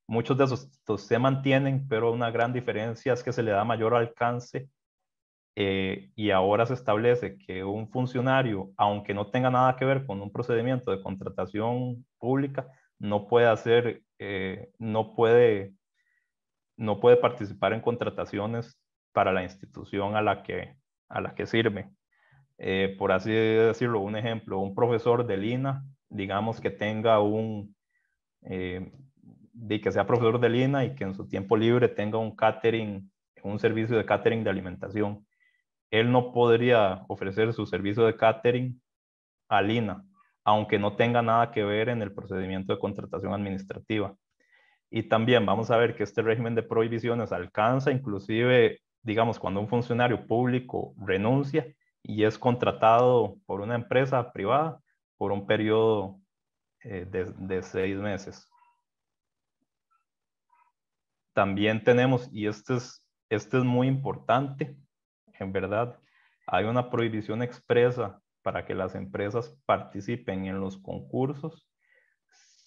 Muchos de esos se mantienen, pero una gran diferencia es que se le da mayor alcance eh, y ahora se establece que un funcionario, aunque no tenga nada que ver con un procedimiento de contratación pública, no puede hacer, eh, no puede, no puede participar en contrataciones para la institución a la que, a la que sirve. Eh, por así decirlo, un ejemplo, un profesor de Lina, digamos que tenga un, eh, que sea profesor de Lina y que en su tiempo libre tenga un catering, un servicio de catering de alimentación. Él no podría ofrecer su servicio de catering a Lina, aunque no tenga nada que ver en el procedimiento de contratación administrativa. Y también vamos a ver que este régimen de prohibiciones alcanza inclusive, digamos, cuando un funcionario público renuncia, y es contratado por una empresa privada por un periodo eh, de, seis meses. También tenemos, y este es, este es muy importante, en verdad, hay una prohibición expresa para que las empresas participen en los concursos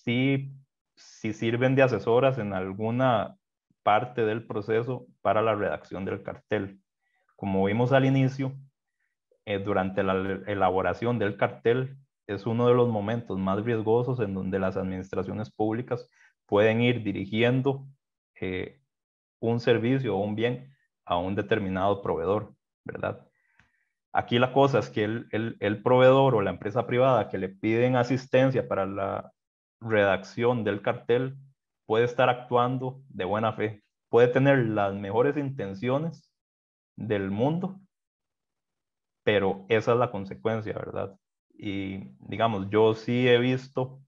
si sirven de asesoras en alguna parte del proceso para la redacción del cartel. Como vimos al inicio, eh, durante la elaboración del cartel es uno de los momentos más riesgosos en donde las administraciones públicas pueden ir dirigiendo eh, un servicio o un bien a un determinado proveedor, ¿verdad? Aquí la cosa es que el, proveedor o la empresa privada que le piden asistencia para la redacción del cartel puede estar actuando de buena fe, puede tener las mejores intenciones del mundo, pero esa es la consecuencia, ¿verdad? Y digamos, yo sí he visto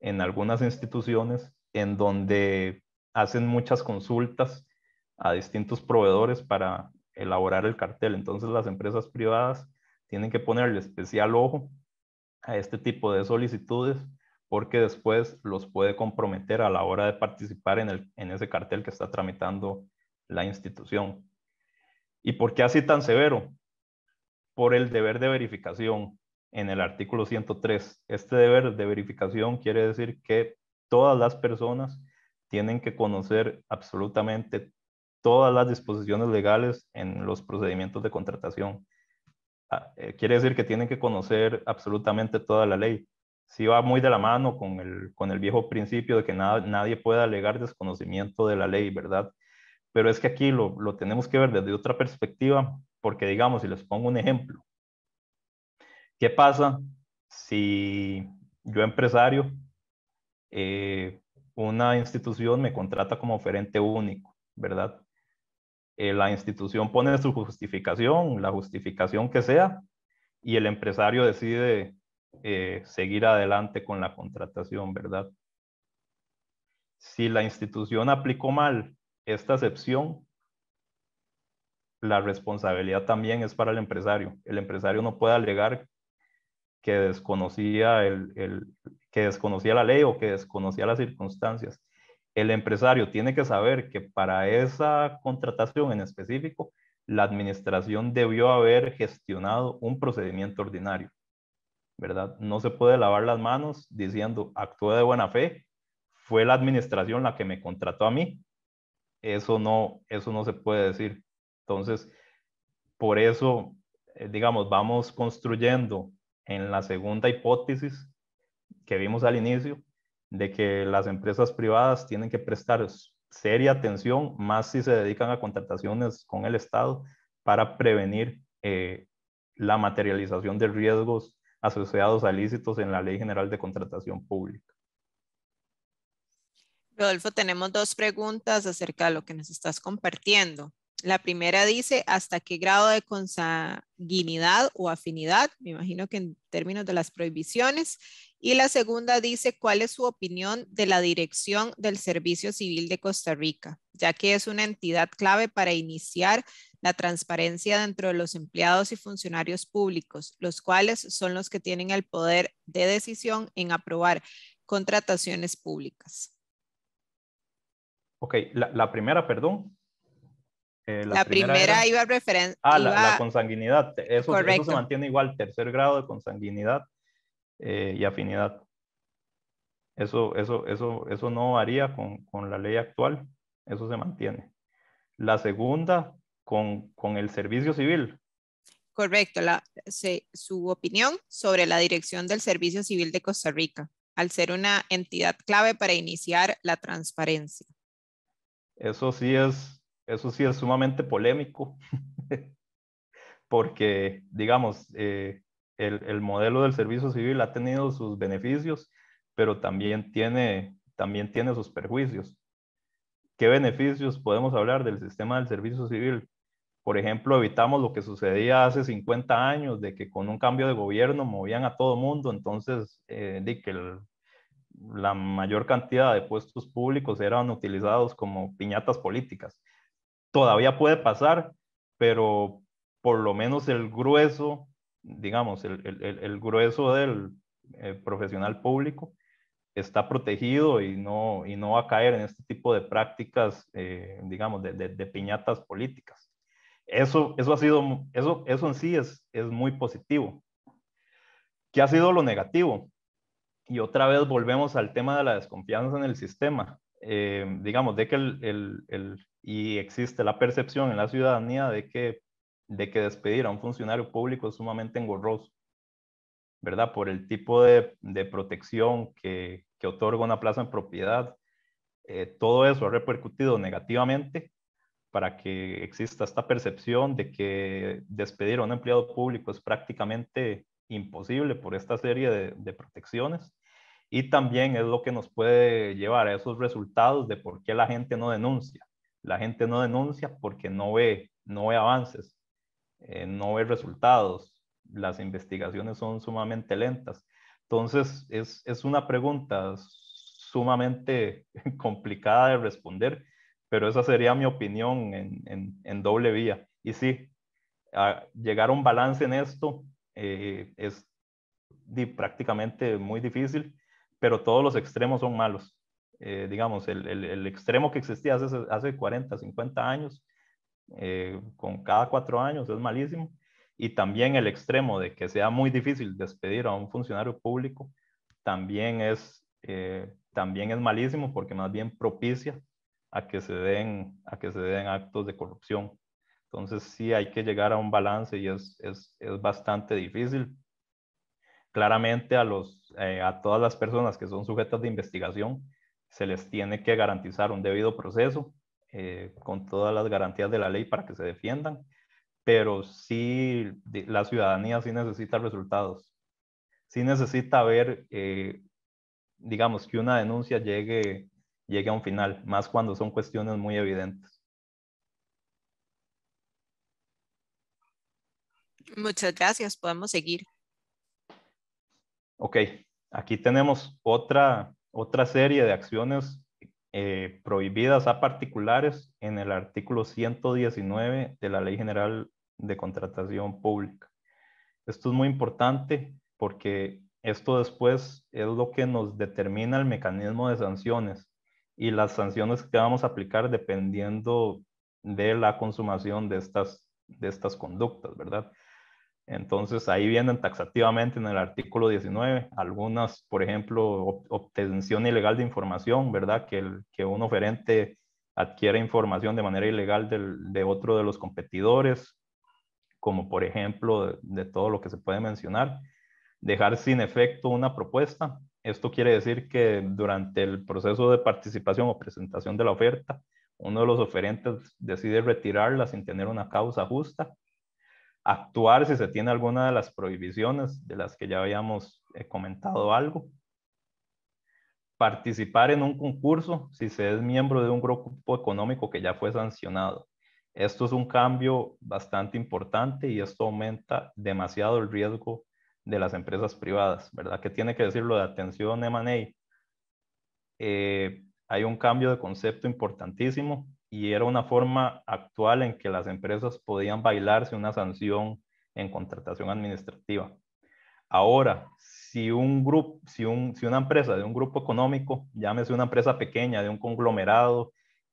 en algunas instituciones en donde hacen muchas consultas a distintos proveedores para elaborar el cartel. Entonces las empresas privadas tienen que ponerle especial ojo a este tipo de solicitudes porque después los puede comprometer a la hora de participar en, en ese cartel que está tramitando la institución. ¿Y por qué así tan severo? por el deber de verificación en el artículo 103. Este deber de verificación quiere decir que todas las personas tienen que conocer absolutamente todas las disposiciones legales en los procedimientos de contratación. Ah, eh, quiere decir que tienen que conocer absolutamente toda la ley. Si sí va muy de la mano con el, con el viejo principio de que nada, nadie pueda alegar desconocimiento de la ley, ¿verdad? Pero es que aquí lo, lo tenemos que ver desde otra perspectiva porque digamos, si les pongo un ejemplo, ¿qué pasa si yo empresario, eh, una institución me contrata como oferente único, ¿verdad? Eh, la institución pone su justificación, la justificación que sea, y el empresario decide eh, seguir adelante con la contratación, ¿verdad? Si la institución aplicó mal esta excepción, la responsabilidad también es para el empresario. El empresario no puede alegar que desconocía, la ley o que desconocía las circunstancias. El empresario tiene que saber que para esa contratación en específico, la administración debió haber gestionado un procedimiento ordinario, ¿verdad? No se puede lavar las manos diciendo, actué de buena fe, fue la administración la que me contrató a mí. Eso no, eso no se puede decir. Entonces, por eso, eh, digamos, vamos construyendo en la segunda hipótesis que vimos al inicio, de que las empresas privadas tienen que prestar seria atención, más si se dedican a contrataciones con el Estado, para prevenir eh, la materialización de riesgos asociados a lícitos en la Ley General de Contratación Pública. Rodolfo, tenemos dos preguntas acerca de lo que nos estás compartiendo. La primera dice hasta qué grado de consanguinidad o afinidad, me imagino que en términos de las prohibiciones. Y la segunda dice cuál es su opinión de la dirección del Servicio Civil de Costa Rica, ya que es una entidad clave para iniciar la transparencia dentro de los empleados y funcionarios públicos, los cuales son los que tienen el poder de decisión en aprobar contrataciones públicas. Ok, la, primera, perdón. Eh, la, primera, iba a referencia. Ah, a la, consanguinidad. Eso, eso, se mantiene igual, tercer grado de consanguinidad eh, y afinidad. Eso, eso, eso, eso no varía con, con, la ley actual, eso se mantiene. La segunda, con, con el servicio civil. Correcto, la, su opinión sobre la dirección del Servicio Civil de Costa Rica, al ser una entidad clave para iniciar la transparencia. Eso sí es eso sí es sumamente polémico, porque, digamos, eh, el, el, modelo del servicio civil ha tenido sus beneficios, pero también tiene, también tiene sus perjuicios. ¿Qué beneficios podemos hablar del sistema del servicio civil? Por ejemplo, evitamos lo que sucedía hace 50 años, de que con un cambio de gobierno movían a todo mundo, entonces, eh, de que la mayor cantidad de puestos públicos eran utilizados como piñatas políticas todavía puede pasar, pero por lo menos el grueso, digamos, el, grueso del eh, profesional público está protegido y no, y no va a caer en este tipo de prácticas, eh, digamos, de, de, piñatas políticas. Eso, eso, ha sido, eso, eso en sí es, es muy positivo. ¿Qué ha sido lo negativo? Y otra vez volvemos al tema de la desconfianza en el sistema. Eh, digamos, de que el, y existe la percepción en la ciudadanía de que, de que despedir a un funcionario público es sumamente engorroso, ¿verdad? Por el tipo de, protección que, otorga una plaza en propiedad. Eh, todo eso ha repercutido negativamente para que exista esta percepción de que despedir a un empleado público es prácticamente imposible por esta serie de protecciones y también es lo que nos puede llevar a esos resultados de por qué la gente no denuncia la gente no denuncia porque no ve, no avances, eh, no ve resultados, las investigaciones son sumamente lentas. Entonces, es, una pregunta sumamente complicada de responder, pero esa sería mi opinión en, doble vía. Y sí, llegar a un balance en esto eh, es prácticamente muy difícil, pero todos los extremos son malos. Eh, digamos, el, el, extremo que existía hace, hace 40, 50 años, eh, con cada cuatro años, es malísimo. Y también el extremo de que sea muy difícil despedir a un funcionario público, también es, eh, también es malísimo porque más bien propicia a que, se den, a que se den actos de corrupción. Entonces sí hay que llegar a un balance y es, es, es bastante difícil. Claramente a, los, a todas las personas que son sujetas de investigación, se les tiene que garantizar un debido proceso eh, con todas las garantías de la ley para que se defiendan, pero sí la ciudadanía sí necesita resultados, sí necesita ver, eh, digamos, que una denuncia llegue, llegue a un final, más cuando son cuestiones muy evidentes. Muchas gracias, podemos seguir. Ok, aquí tenemos otra, otra serie de acciones eh, prohibidas a particulares en el artículo 119 de la Ley General de Contratación Pública. Esto es muy importante porque esto después es lo que nos determina el mecanismo de sanciones y las sanciones que vamos a aplicar dependiendo de la consumación de estas, de estas conductas, ¿verdad? Entonces ahí vienen taxativamente en el artículo 19 algunas, por ejemplo, obtención ilegal de información, ¿verdad? Que, un oferente adquiera información de manera ilegal de otro de los competidores, como por ejemplo de todo lo que se puede mencionar. Dejar sin efecto una propuesta. Esto quiere decir que durante el proceso de participación o presentación de la oferta, uno de los oferentes decide retirarla sin tener una causa justa actuar si se tiene alguna de las prohibiciones de las que ya habíamos eh, comentado algo, participar en un concurso si se es miembro de un grupo económico que ya fue sancionado. Esto es un cambio bastante importante y esto aumenta demasiado el riesgo de las empresas privadas, ¿verdad? ¿Qué tiene que decirlo de atención M&A? Eh, hay un cambio de concepto importantísimo y era una forma actual en que las empresas podían bailarse una sanción en contratación administrativa. Ahora, si, un grupo, si, un, si una empresa de un grupo económico, llámese una empresa pequeña, de un conglomerado,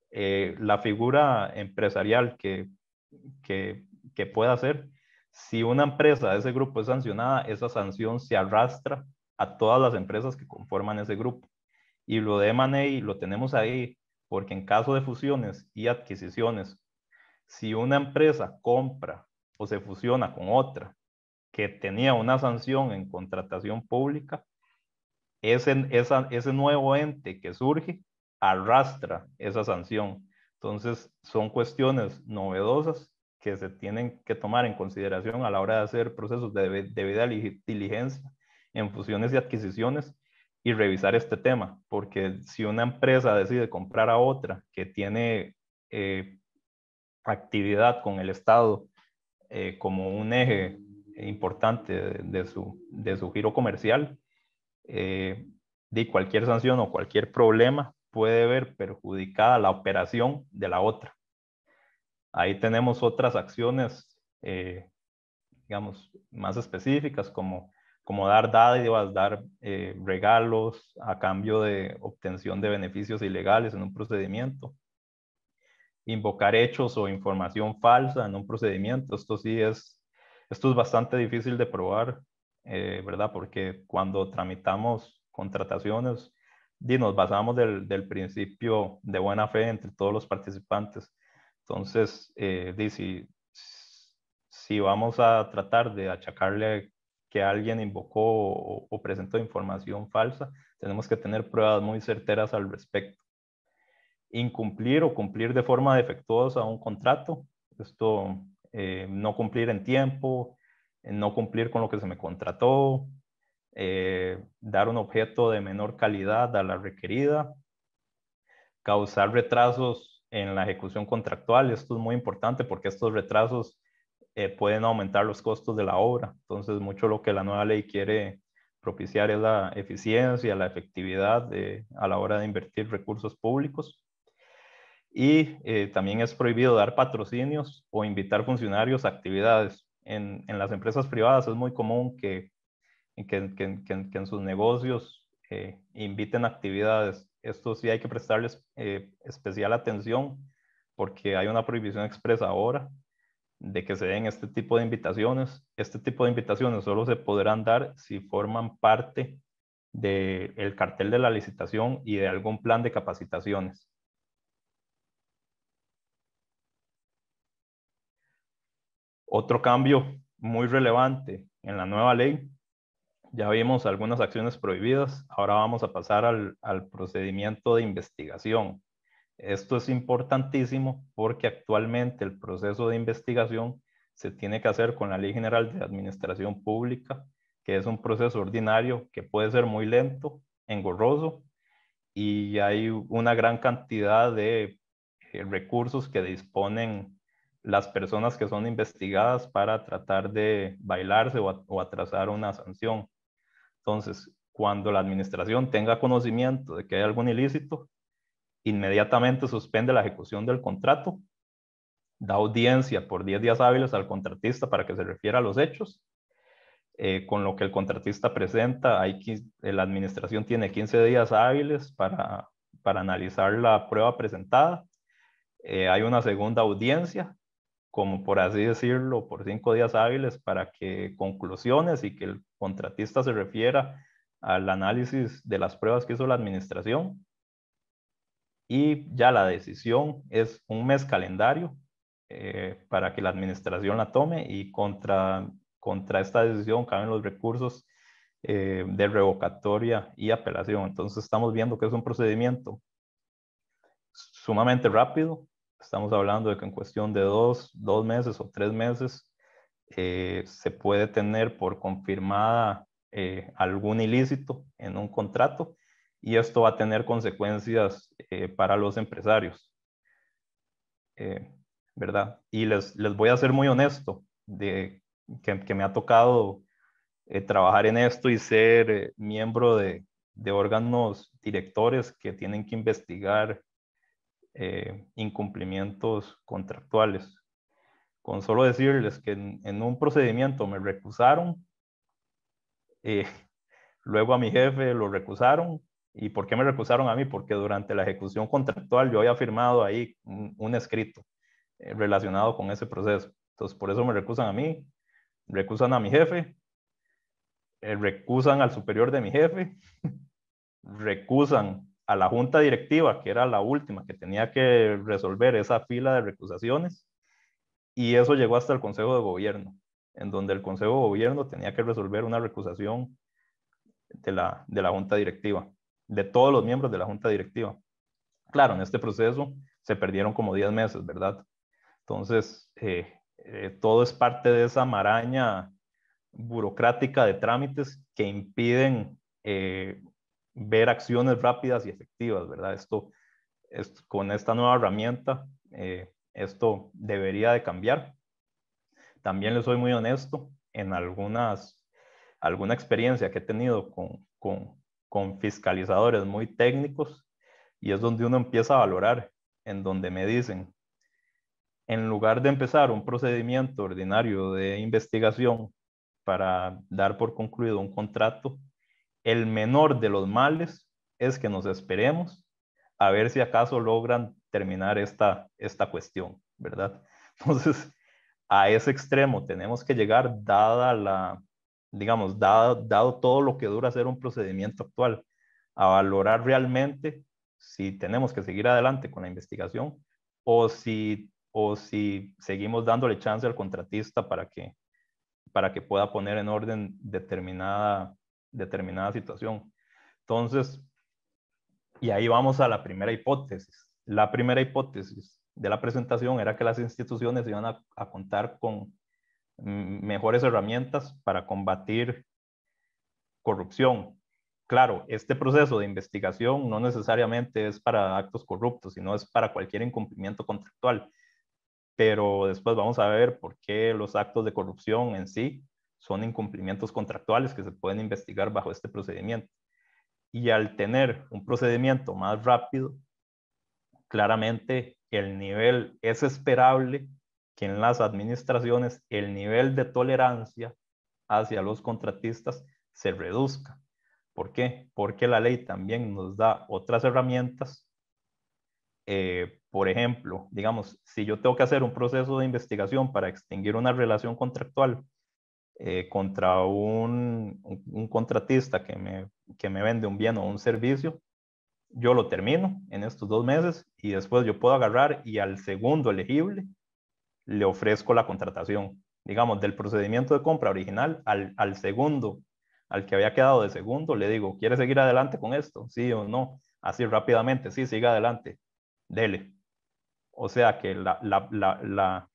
eh, la figura empresarial que, que, que pueda ser, si una empresa de ese grupo es sancionada, esa sanción se arrastra a todas las empresas que conforman ese grupo. Y lo de M&A lo tenemos ahí porque en caso de fusiones y adquisiciones, si una empresa compra o se fusiona con otra que tenía una sanción en contratación pública, ese, ese nuevo ente que surge arrastra esa sanción. Entonces, son cuestiones novedosas que se tienen que tomar en consideración a la hora de hacer procesos de debida diligencia en fusiones y adquisiciones y revisar este tema, porque si una empresa decide comprar a otra que tiene eh, actividad con el Estado eh, como un eje importante de, su, de su, giro comercial, eh, de cualquier sanción o cualquier problema puede ver perjudicada la operación de la otra. Ahí tenemos otras acciones, digamos, más específicas como como dar dádivas, dar eh, regalos a cambio de obtención de beneficios ilegales en un procedimiento, invocar hechos o información falsa en un procedimiento. Esto sí es, esto es bastante difícil de probar, eh, ¿verdad? Porque cuando tramitamos contrataciones, y nos basamos del, principio de buena fe entre todos los participantes. Entonces, eh, si, si vamos a tratar de achacarle alguien invocó o, presentó información falsa, tenemos que tener pruebas muy certeras al respecto. Incumplir o cumplir de forma defectuosa un contrato, esto eh, no cumplir en tiempo, eh, no cumplir con lo que se me contrató, eh, dar un objeto de menor calidad a la requerida, causar retrasos en la ejecución contractual. Esto es muy importante porque estos retrasos eh, pueden aumentar los costos de la obra. Entonces, mucho lo que la nueva ley quiere propiciar es la eficiencia, la efectividad a la hora de invertir recursos públicos. Y eh, también es prohibido dar patrocinios o invitar funcionarios a actividades. En, las empresas privadas es muy común que, en sus negocios eh, inviten actividades. Esto sí hay que prestarles especial atención porque hay una prohibición expresa ahora de que se den este tipo de invitaciones. Este tipo de invitaciones solo se podrán dar si forman parte del cartel de la licitación y de algún plan de capacitaciones. Otro cambio muy relevante en la nueva ley, ya vimos algunas acciones prohibidas, ahora vamos a pasar al procedimiento de investigación. Esto es importantísimo porque actualmente el proceso de investigación se tiene que hacer con la Ley General de Administración Pública, que es un proceso ordinario que puede ser muy lento, engorroso, y hay una gran cantidad de eh, recursos que disponen las personas que son investigadas para tratar de bailarse o atrasar una sanción. Entonces, cuando la administración tenga conocimiento de que hay algún ilícito, inmediatamente suspende la ejecución del contrato, da audiencia por 10 días hábiles al contratista para que se refiera a los hechos, eh, con lo que el contratista presenta, hay, eh, la administración tiene 15 días hábiles para, analizar la prueba presentada, eh, hay una segunda audiencia, como por así decirlo, por 5 días hábiles para que conclusiones y que el contratista se refiera al análisis de las pruebas que hizo la administración y ya la decisión es un mes calendario eh, para que la administración la tome y contra, contra esta decisión caben los recursos eh, de revocatoria y apelación. Entonces estamos viendo que es un procedimiento sumamente rápido. Estamos hablando de que en cuestión de dos, dos meses o tres meses eh, se puede tener por confirmada algún ilícito en un contrato y esto va a tener consecuencias eh, para los empresarios. Eh, ¿Verdad? Y les, voy a ser muy honesto de que, me ha tocado eh, trabajar en esto y ser miembro de, órganos directores que tienen que investigar incumplimientos contractuales. Con solo decirles que en, en un procedimiento me recusaron, luego a mi jefe lo recusaron ¿Y por qué me recusaron a mí? Porque durante la ejecución contractual yo había firmado ahí un, escrito eh, relacionado con ese proceso. Entonces, por eso me recusan a mí, recusan a mi jefe, eh, recusan al superior de mi jefe, recusan a la junta directiva, que era la última que tenía que resolver esa fila de recusaciones, y eso llegó hasta el Consejo de Gobierno, en donde el Consejo de Gobierno tenía que resolver una recusación de la, de la junta directiva de todos los miembros de la junta directiva. Claro, en este proceso se perdieron como 10 meses, ¿verdad? Entonces, eh, eh, todo es parte de esa maraña burocrática de trámites que impiden eh, ver acciones rápidas y efectivas, ¿verdad? Esto, con esta nueva herramienta, esto debería de cambiar. También le soy muy honesto, en algunas, alguna experiencia que he tenido con, con fiscalizadores muy técnicos y es donde uno empieza a valorar, en donde me dicen, en lugar de empezar un procedimiento ordinario de investigación para dar por concluido un contrato, el menor de los males es que nos esperemos a ver si acaso logran terminar esta, esta cuestión, ¿verdad? Entonces, a ese extremo tenemos que llegar dada la, digamos, dado, dado todo lo que dura ser un procedimiento actual, a valorar realmente si tenemos que seguir adelante con la investigación o si, o si seguimos dándole chance al contratista para que, para que pueda poner en orden determinada, determinada situación. Entonces, y ahí vamos a la primera hipótesis. La primera hipótesis de la presentación era que las instituciones iban a contar con mejores herramientas para combatir corrupción. Claro, este proceso de investigación no necesariamente es para actos corruptos, sino es para cualquier incumplimiento contractual. Pero después vamos a ver por qué los actos de corrupción en sí son incumplimientos contractuales que se pueden investigar bajo este procedimiento. Y al tener un procedimiento más rápido, claramente el nivel es esperable que en las administraciones el nivel de tolerancia hacia los contratistas se reduzca. ¿Por qué? Porque la ley también nos da otras herramientas. Eh, por ejemplo, digamos, si yo tengo que hacer un proceso de investigación para extinguir una relación contractual eh, contra un, contratista que me vende un bien o un servicio, yo lo termino en estos dos meses y después yo puedo agarrar y al segundo elegible le ofrezco la contratación. Digamos, del procedimiento de compra original al, segundo, al que había quedado de segundo, le digo, ¿quiere seguir adelante con esto? Sí o no. Así rápidamente, sí, siga adelante. Dele. O sea que la,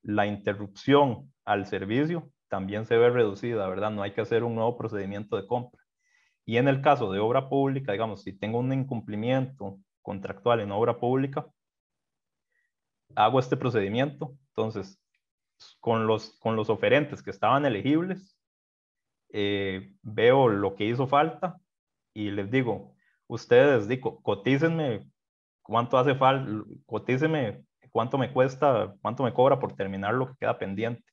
la interrupción al servicio también se ve reducida, ¿verdad? No hay que hacer un nuevo procedimiento de compra. Y en el caso de obra pública, digamos, si tengo un incumplimiento contractual en obra pública, hago este procedimiento, entonces con los, oferentes que estaban elegibles, eh, veo lo que hizo falta y les digo, ustedes, digo, cotícenme cuánto hace falta, cotícenme cuánto me cuesta, cuánto me cobra por terminar lo que queda pendiente.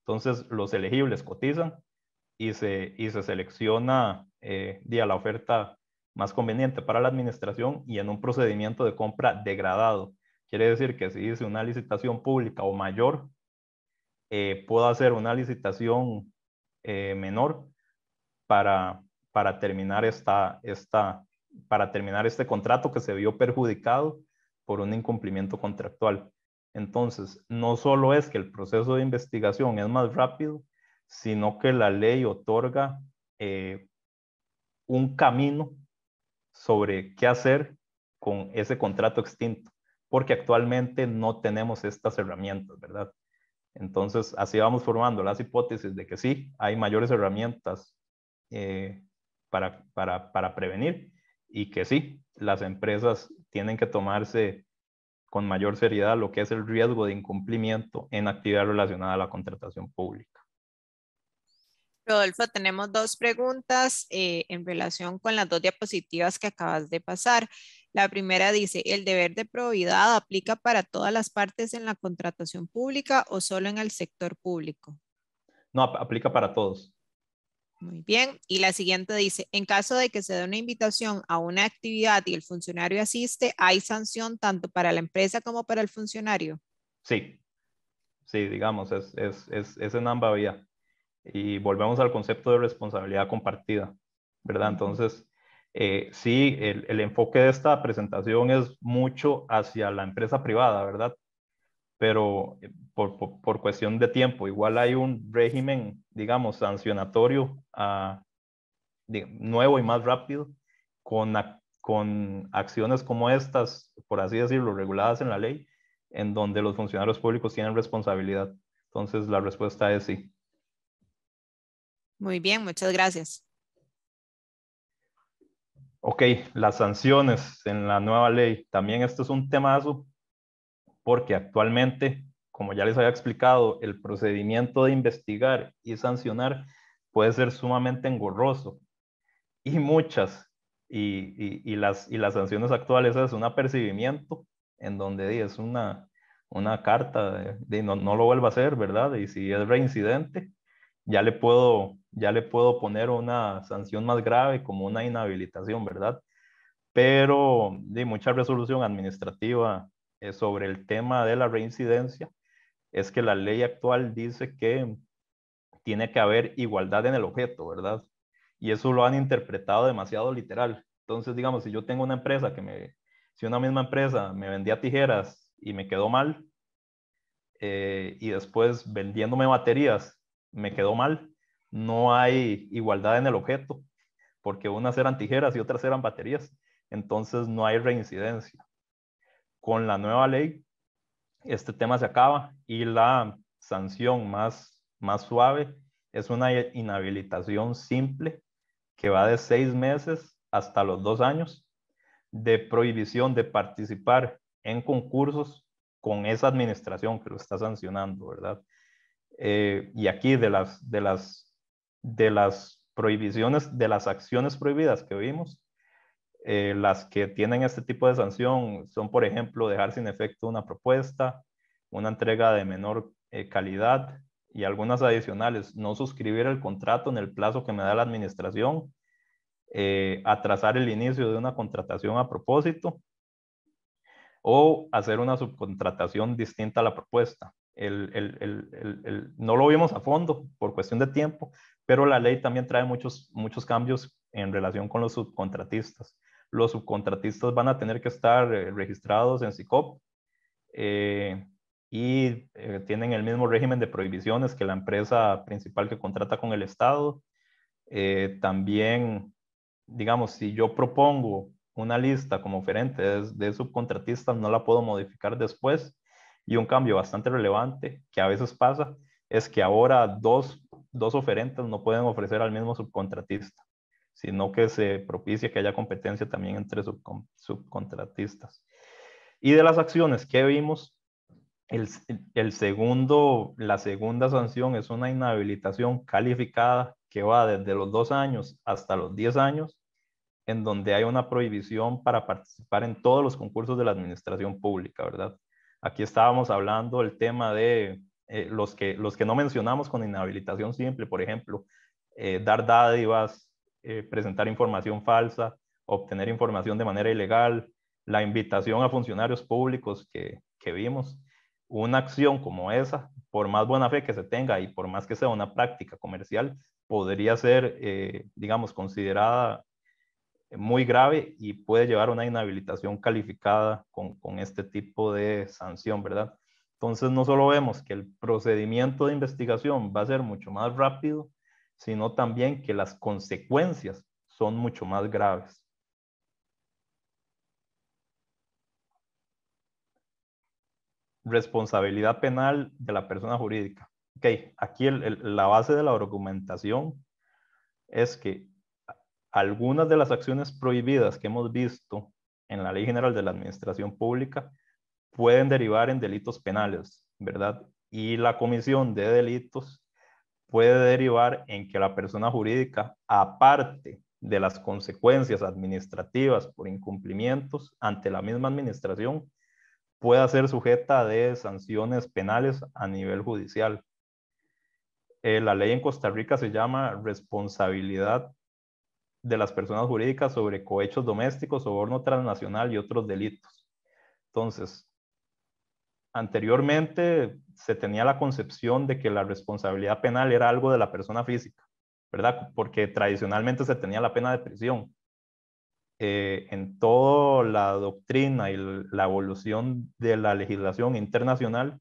Entonces, los elegibles cotizan y se, selecciona eh, la oferta más conveniente para la administración y en un procedimiento de compra degradado. Quiere decir que si hice una licitación pública o mayor, eh, puedo hacer una licitación eh, menor para, para, terminar esta, esta, para terminar este contrato que se vio perjudicado por un incumplimiento contractual. Entonces, no solo es que el proceso de investigación es más rápido, sino que la ley otorga eh, un camino sobre qué hacer con ese contrato extinto, porque actualmente no tenemos estas herramientas, ¿verdad? Entonces, así vamos formando las hipótesis de que sí, hay mayores herramientas eh, para, prevenir y que sí, las empresas tienen que tomarse con mayor seriedad lo que es el riesgo de incumplimiento en actividad relacionada a la contratación pública. Rodolfo, tenemos dos preguntas eh, en relación con las dos diapositivas que acabas de pasar. La primera dice, ¿el deber de probidad aplica para todas las partes en la contratación pública o solo en el sector público? No, aplica para todos. Muy bien. Y la siguiente dice, en caso de que se dé una invitación a una actividad y el funcionario asiste, ¿hay sanción tanto para la empresa como para el funcionario? Sí. Sí, digamos, es, es, es, en ambas vías. Y volvemos al concepto de responsabilidad compartida, ¿verdad? Entonces, eh, sí, el, enfoque de esta presentación es mucho hacia la empresa privada, ¿verdad? Pero eh, por, cuestión de tiempo, igual hay un régimen, digamos, sancionatorio ah, nuevo y más rápido con, con acciones como estas, por así decirlo, reguladas en la ley, en donde los funcionarios públicos tienen responsabilidad. Entonces, la respuesta es sí. Muy bien, muchas gracias. Ok, las sanciones en la nueva ley. También esto es un temazo porque actualmente, como ya les había explicado, el procedimiento de investigar y sancionar puede ser sumamente engorroso. Y muchas, y, las, y las sanciones actuales es un apercibimiento en donde es una, una carta de, no, no, lo vuelva a hacer, ¿verdad? Y si es reincidente, ya le puedo, ya le puedo poner una sanción más grave como una inhabilitación, ¿verdad? Pero de mucha resolución administrativa eh, sobre el tema de la reincidencia es que la ley actual dice que tiene que haber igualdad en el objeto, ¿verdad? Y eso lo han interpretado demasiado literal. Entonces, digamos, si yo tengo una empresa que me, si una misma empresa me vendía tijeras y me quedó mal, eh, y después vendiéndome baterías me quedó mal. No hay igualdad en el objeto, porque unas eran tijeras y otras eran baterías. Entonces no hay reincidencia. Con la nueva ley, este tema se acaba y la sanción más, más suave es una inhabilitación simple que va de seis meses hasta los dos años de prohibición de participar en concursos con esa administración que lo está sancionando, ¿verdad? Eh, y aquí de las, de, las, de las prohibiciones, de las acciones prohibidas que vimos, eh, las que tienen este tipo de sanción son, por ejemplo, dejar sin efecto una propuesta, una entrega de menor eh, calidad y algunas adicionales, no suscribir el contrato en el plazo que me da la administración, atrasar el inicio de una contratación a propósito o hacer una subcontratación distinta a la propuesta no lo vimos a fondo por cuestión de tiempo, pero la ley también trae muchos, muchos cambios en relación con los subcontratistas. Los subcontratistas van a tener que estar eh, registrados en SICOP eh, y eh, tienen el mismo régimen de prohibiciones que la empresa principal que contrata con el Estado. también, digamos, si yo propongo una lista como oferente de subcontratistas, no la puedo modificar después y un cambio bastante relevante que a veces pasa es que ahora dos, dos oferentes no pueden ofrecer al mismo subcontratista, sino que se propicia que haya competencia también entre subcontratistas. Y de las acciones que vimos, el, el, segundo, la segunda sanción es una inhabilitación calificada que va desde los dos años hasta los diez años, en donde hay una prohibición para participar en todos los concursos de la administración pública, ¿verdad? Aquí estábamos hablando el tema de eh, los, que, los que no mencionamos con inhabilitación simple, por ejemplo, eh, dar dádivas, eh, presentar información falsa, obtener información de manera ilegal, la invitación a funcionarios públicos que, que vimos. Una acción como esa, por más buena fe que se tenga y por más que sea una práctica comercial, podría ser, digamos, considerada muy grave y puede llevar a una inhabilitación calificada con, este tipo de sanción, ¿verdad? Entonces no solo vemos que el procedimiento de investigación va a ser mucho más rápido, sino también que las consecuencias son mucho más graves. Responsabilidad penal de la persona jurídica. Ok, aquí la base de la documentación es que algunas de las acciones prohibidas que hemos visto en la Ley General de la Administración Pública pueden derivar en delitos penales, ¿verdad? Y la comisión de delitos puede derivar en que la persona jurídica, aparte de las consecuencias administrativas por incumplimientos ante la misma administración, pueda ser sujeta de sanciones penales a nivel judicial. Eh, la ley en Costa Rica se llama responsabilidad de las personas jurídicas sobre cohechos domésticos, soborno transnacional y otros delitos. Entonces, anteriormente se tenía la concepción de que la responsabilidad penal era algo de la persona física, ¿verdad? Porque tradicionalmente se tenía la pena de prisión. Eh, en toda la doctrina y la evolución de la legislación internacional,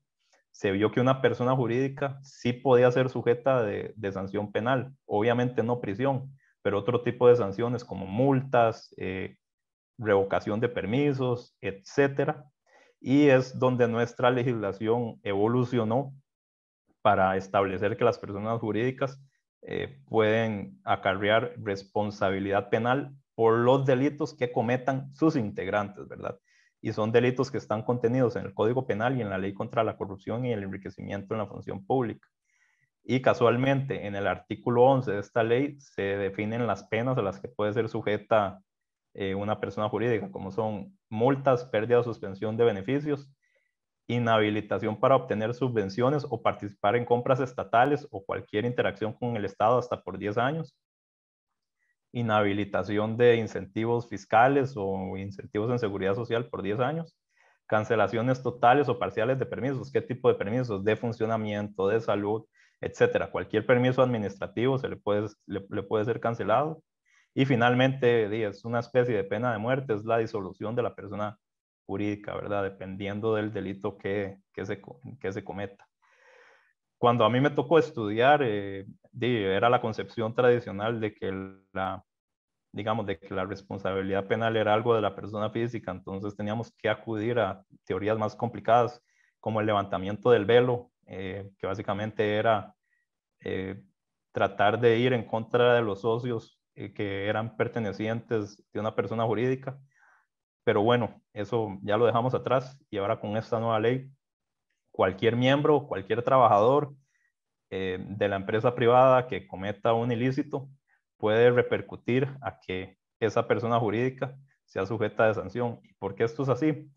se vio que una persona jurídica sí podía ser sujeta de sanción penal, obviamente no prisión, pero otro tipo de sanciones como multas, eh, revocación de permisos, etcétera. Y es donde nuestra legislación evolucionó para establecer que las personas jurídicas eh, pueden acarrear responsabilidad penal por los delitos que cometan sus integrantes, ¿verdad? Y son delitos que están contenidos en el Código Penal y en la Ley contra la Corrupción y el Enriquecimiento en la Función Pública. Y casualmente en el artículo 11 de esta ley se definen las penas a las que puede ser sujeta eh, una persona jurídica, como son multas, pérdida o suspensión de beneficios, inhabilitación para obtener subvenciones o participar en compras estatales o cualquier interacción con el Estado hasta por 10 años, inhabilitación de incentivos fiscales o incentivos en seguridad social por 10 años, cancelaciones totales o parciales de permisos, qué tipo de permisos, de funcionamiento, de salud, etcétera. Cualquier permiso administrativo se le puede, le, puede ser cancelado. Y finalmente, es una especie de pena de muerte, es la disolución de la persona jurídica, ¿verdad? Dependiendo del delito que, que, se, cometa. Cuando a mí me tocó estudiar, eh, era la concepción tradicional de que la, digamos, de que la responsabilidad penal era algo de la persona física, entonces teníamos que acudir a teorías más complicadas como el levantamiento del velo, eh, que básicamente era eh, tratar de ir en contra de los socios eh, que eran pertenecientes de una persona jurídica. Pero bueno, eso ya lo dejamos atrás y ahora con esta nueva ley, cualquier miembro, cualquier trabajador de la empresa privada que cometa un ilícito puede repercutir a que esa persona jurídica sea sujeta de sanción. ¿Y por qué esto es así?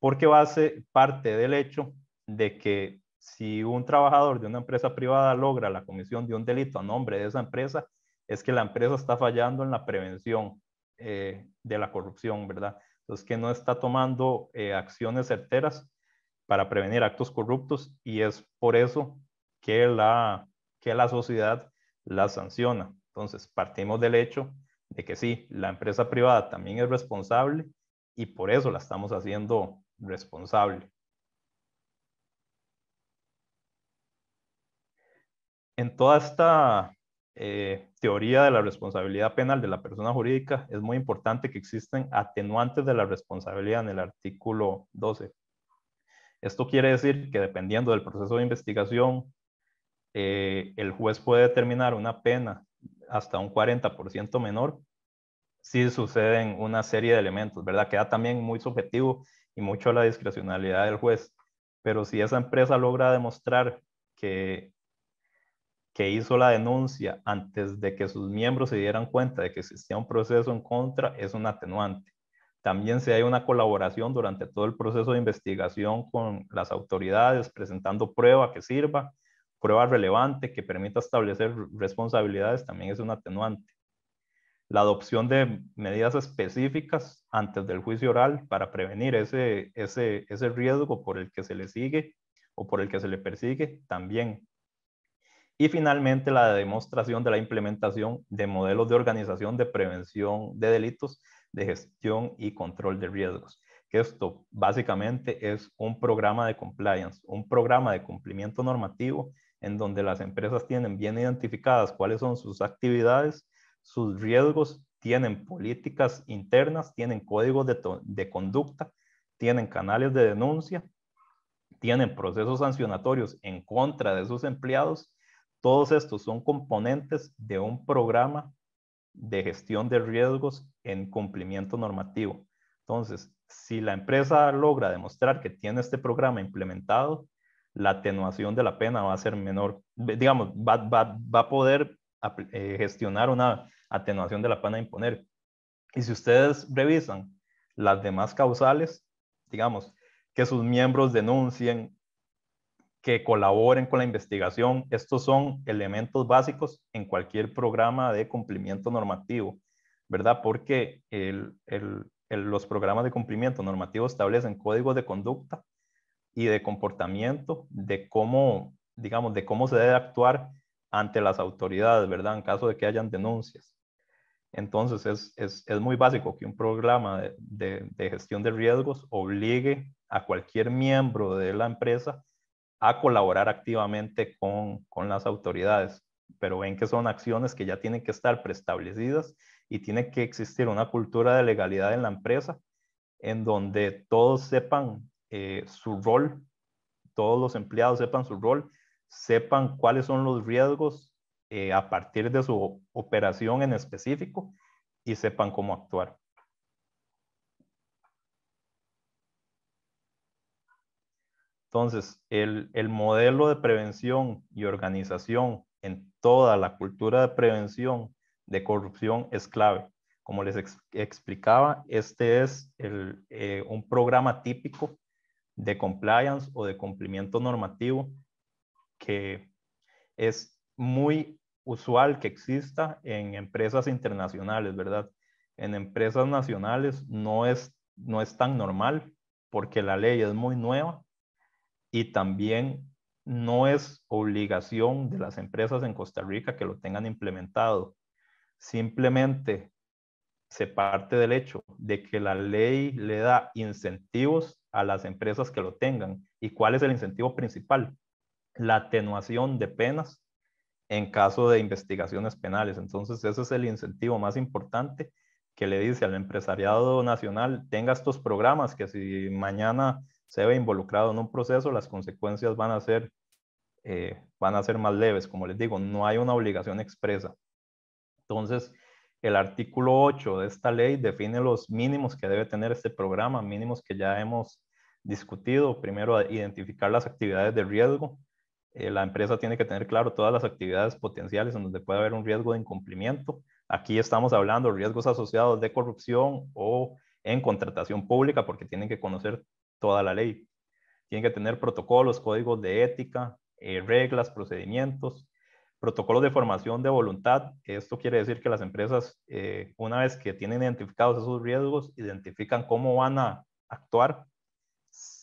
Porque va a ser parte del hecho de que si un trabajador de una empresa privada logra la comisión de un delito a nombre de esa empresa, es que la empresa está fallando en la prevención eh, de la corrupción, ¿verdad? Entonces, que no está tomando eh, acciones certeras para prevenir actos corruptos y es por eso que la, que la sociedad la sanciona. Entonces, partimos del hecho de que sí, la empresa privada también es responsable y por eso la estamos haciendo responsable. en toda esta eh, teoría de la responsabilidad penal de la persona jurídica, es muy importante que existen atenuantes de la responsabilidad en el artículo 12. Esto quiere decir que dependiendo del proceso de investigación, eh, el juez puede determinar una pena hasta un 40% menor si suceden una serie de elementos, ¿verdad? Queda también muy subjetivo y mucho la discrecionalidad del juez. Pero si esa empresa logra demostrar que que hizo la denuncia antes de que sus miembros se dieran cuenta de que existía un proceso en contra es un atenuante. También si hay una colaboración durante todo el proceso de investigación con las autoridades, presentando prueba que sirva, prueba relevante que permita establecer responsabilidades, también es un atenuante. La adopción de medidas específicas antes del juicio oral para prevenir ese, ese, riesgo por el que se le sigue o por el que se le persigue, también y finalmente, la demostración de la implementación de modelos de organización de prevención de delitos, de gestión y control de riesgos. Que esto básicamente es un programa de compliance, un programa de cumplimiento normativo en donde las empresas tienen bien identificadas cuáles son sus actividades, sus riesgos, tienen políticas internas, tienen códigos de conducta, tienen canales de denuncia, tienen procesos sancionatorios en contra de sus empleados todos estos son componentes de un programa de gestión de riesgos en cumplimiento normativo. Entonces, si la empresa logra demostrar que tiene este programa implementado, la atenuación de la pena va a ser menor. Digamos, va, va, a poder eh, gestionar una atenuación de la pena imponer. Y si ustedes revisan las demás causales, digamos, que sus miembros denuncien que colaboren con la investigación. Estos son elementos básicos en cualquier programa de cumplimiento normativo, ¿verdad? Porque los programas de cumplimiento normativo establecen códigos de conducta y de comportamiento de cómo, digamos, de cómo se debe actuar ante las autoridades, ¿verdad? En caso de que hayan denuncias. Entonces, es, muy básico que un programa de gestión de riesgos obligue a cualquier miembro de la empresa a colaborar activamente con, las autoridades, pero ven que son acciones que ya tienen que estar preestablecidas y tiene que existir una cultura de legalidad en la empresa en donde todos sepan eh, su rol, todos los empleados sepan su rol, sepan cuáles son los riesgos eh, a partir de su operación en específico y sepan cómo actuar. Entonces, el, modelo de prevención y organización en toda la cultura de prevención de corrupción es clave. Como les explicaba, este es eh, un programa típico de compliance o de cumplimiento normativo que es muy usual que exista en empresas internacionales, ¿verdad? En empresas nacionales no es, no es tan normal porque la ley es muy nueva y también no es obligación de las empresas en Costa Rica que lo tengan implementado. Simplemente se parte del hecho de que la ley le da incentivos a las empresas que lo tengan. ¿Y cuál es el incentivo principal? La atenuación de penas en caso de investigaciones penales. Entonces, ese es el incentivo más importante que le dice al empresariado nacional, tenga estos programas que si mañana se ve involucrado en un proceso, las consecuencias van a ser, eh, van a ser más leves. Como les digo, no hay una obligación expresa. Entonces, el artículo 8 de esta ley define los mínimos que debe tener este programa, mínimos que ya hemos discutido. Primero, identificar las actividades de riesgo. Eh, la empresa tiene que tener claro todas las actividades potenciales en donde puede haber un riesgo de incumplimiento. Aquí estamos hablando de riesgos asociados de corrupción o en contratación pública porque tienen que conocer toda la ley. Tienen que tener protocolos, códigos de ética, eh, reglas, procedimientos, protocolos de formación de voluntad. Esto quiere decir que las empresas, eh, una vez que tienen identificados esos riesgos, identifican cómo van a actuar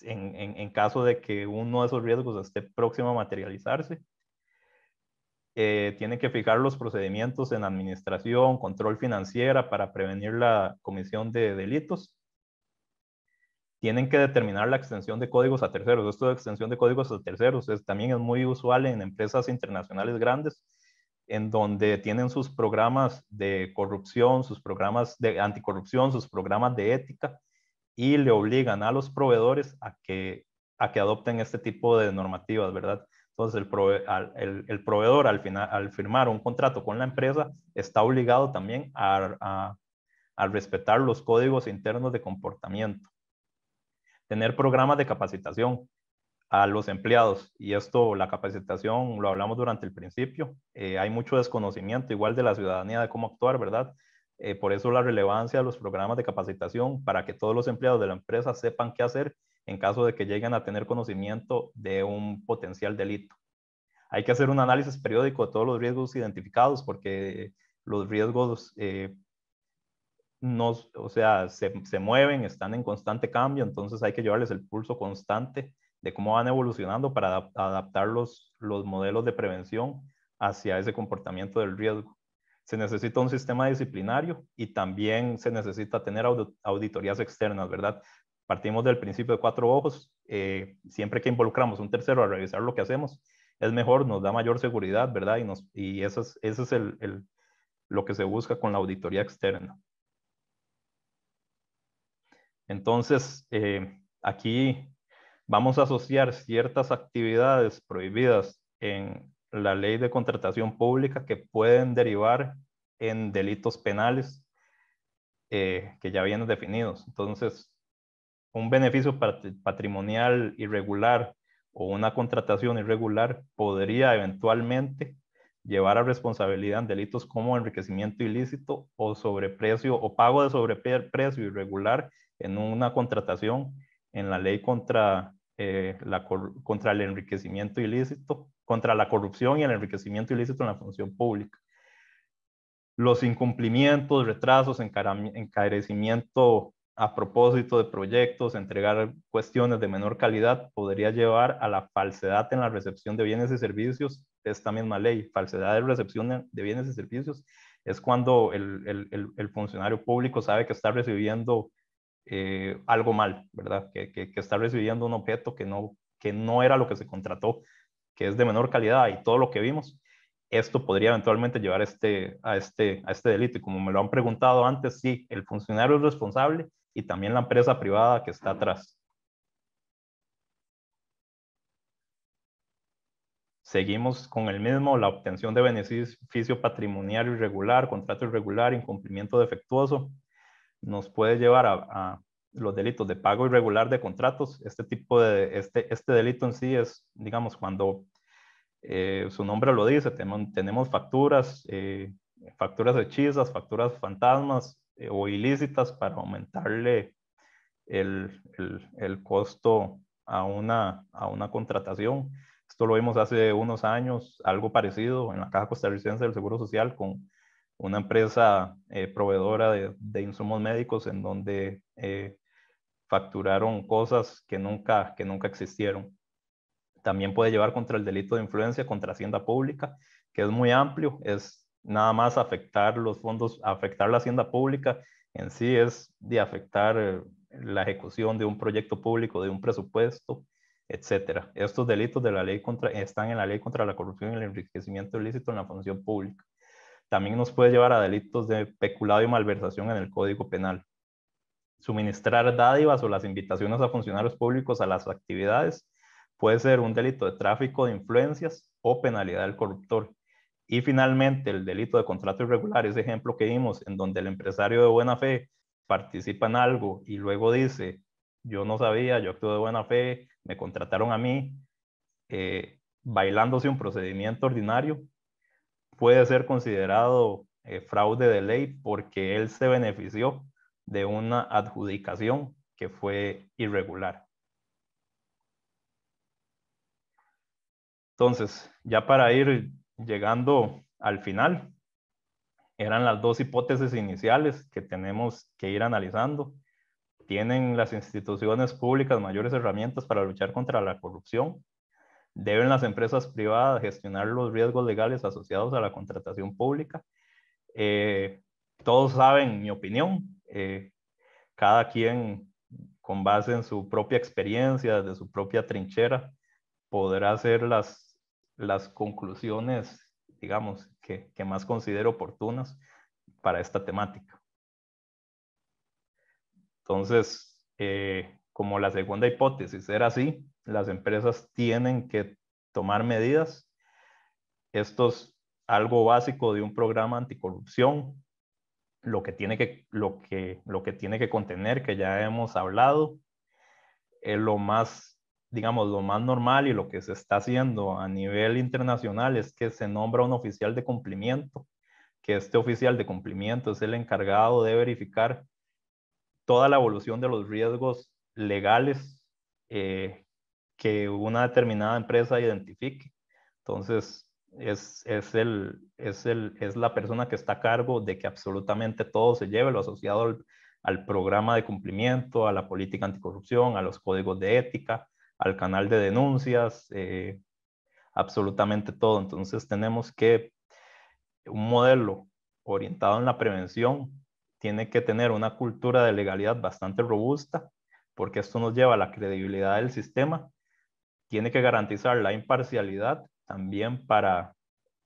en, caso de que uno de esos riesgos esté próximo a materializarse. Eh, tienen que fijar los procedimientos en administración, control financiera para prevenir la comisión de delitos tienen que determinar la extensión de códigos a terceros. Esto de extensión de códigos a terceros es, también es muy usual en empresas internacionales grandes, en donde tienen sus programas de corrupción, sus programas de anticorrupción, sus programas de ética, y le obligan a los proveedores a que, a que adopten este tipo de normativas, ¿verdad? Entonces, el, proveedor al, final, al firmar un contrato con la empresa está obligado también a respetar los códigos internos de comportamiento tener programas de capacitación a los empleados. Y esto, la capacitación, lo hablamos durante el principio. Eh, hay mucho desconocimiento, igual de la ciudadanía, de cómo actuar, ¿verdad? Eh, por eso la relevancia de los programas de capacitación para que todos los empleados de la empresa sepan qué hacer en caso de que lleguen a tener conocimiento de un potencial delito. Hay que hacer un análisis periódico de todos los riesgos identificados porque los riesgos eh, no, o sea, se, mueven, están en constante cambio, entonces hay que llevarles el pulso constante de cómo van evolucionando para adaptar los, modelos de prevención hacia ese comportamiento del riesgo. Se necesita un sistema disciplinario y también se necesita tener auditorías externas, ¿verdad? Partimos del principio de cuatro ojos, eh, siempre que involucramos un tercero a revisar lo que hacemos, es mejor, nos da mayor seguridad, ¿verdad? Y, nos, eso es, lo que se busca con la auditoría externa. Entonces, eh, aquí vamos a asociar ciertas actividades prohibidas en la ley de contratación pública que pueden derivar en delitos penales eh, que ya vienen definidos. Entonces, un beneficio patrimonial irregular o una contratación irregular podría eventualmente llevar a responsabilidad en delitos como enriquecimiento ilícito o sobreprecio o pago de sobreprecio irregular en una contratación en la ley contra, eh, la, contra el enriquecimiento ilícito, contra la corrupción y el enriquecimiento ilícito en la función pública. Los incumplimientos, retrasos, encarecimiento a propósito de proyectos, entregar cuestiones de menor calidad, podría llevar a la falsedad en la recepción de bienes y servicios esta misma ley. Falsedad de recepción de bienes y servicios es cuando el, funcionario público sabe que está recibiendo eh, algo mal, ¿verdad? Que, está recibiendo un objeto que no, que no era lo que se contrató, que es de menor calidad y todo lo que vimos. Esto podría eventualmente llevar este, a, este, a este delito. Y como me lo han preguntado antes, sí, el funcionario es responsable, y también la empresa privada que está atrás. Seguimos con el mismo, la obtención de beneficio patrimonial irregular, contrato irregular, incumplimiento defectuoso, nos puede llevar a, los delitos de pago irregular de contratos. Este tipo de, este, este delito en sí es, digamos, cuando eh, su nombre lo dice, tenemos, facturas, eh, facturas hechizas, facturas fantasmas, eh, o ilícitas para aumentarle el, costo a una, a una contratación. Esto lo vimos hace unos años, algo parecido en la Caja Costarricense del Seguro Social con una empresa eh, proveedora de, de, insumos médicos en donde eh, facturaron cosas que nunca, que nunca existieron. También puede llevar contra el delito de influencia, contra Hacienda Pública, que es muy amplio, es nada más afectar los fondos, afectar la hacienda pública en sí es de afectar eh, la ejecución de un proyecto público, de un presupuesto, etcétera. Estos delitos de la ley contra, están en la ley contra la corrupción y el enriquecimiento ilícito en la función pública. También nos puede llevar a delitos de peculado y malversación en el Código Penal. Suministrar dádivas o las invitaciones a funcionarios públicos a las actividades puede ser un delito de tráfico de influencias o penalidad del corruptor. Y finalmente, el delito de contrato irregular, ese ejemplo que vimos, en donde el empresario de buena fe participa en algo y luego dice, yo no sabía, yo actúo de buena fe, me contrataron a mí, eh, bailándose un procedimiento ordinario, puede ser considerado eh, fraude de ley porque él se benefició de una adjudicación que fue irregular. Entonces, ya para ir llegando al final, eran las dos hipótesis iniciales que tenemos que ir analizando. ¿Tienen las instituciones públicas mayores herramientas para luchar contra la corrupción? ¿Deben las empresas privadas gestionar los riesgos legales asociados a la contratación pública? Eh, todos saben mi opinión. Eh, cada quien, con base en su propia experiencia, de su propia trinchera, podrá hacer las las conclusiones, digamos, que, más considero oportunas para esta temática. Entonces, eh, como la segunda hipótesis era así, las empresas tienen que tomar medidas. Esto es algo básico de un programa anticorrupción, lo que tiene que, lo que, lo que, tiene que contener, que ya hemos hablado. es lo más digamos, lo más normal y lo que se está haciendo a nivel internacional es que se nombra un oficial de cumplimiento, que este oficial de cumplimiento es el encargado de verificar toda la evolución de los riesgos legales eh, que una determinada empresa identifique. Entonces, es, es, el, es, el, es la persona que está a cargo de que absolutamente todo se lleve, lo asociado al programa de cumplimiento, a la política anticorrupción, a los códigos de ética, al canal de denuncias, eh, absolutamente todo. Entonces tenemos que un modelo orientado en la prevención tiene que tener una cultura de legalidad bastante robusta, porque esto nos lleva a la credibilidad del sistema, tiene que garantizar la imparcialidad también para,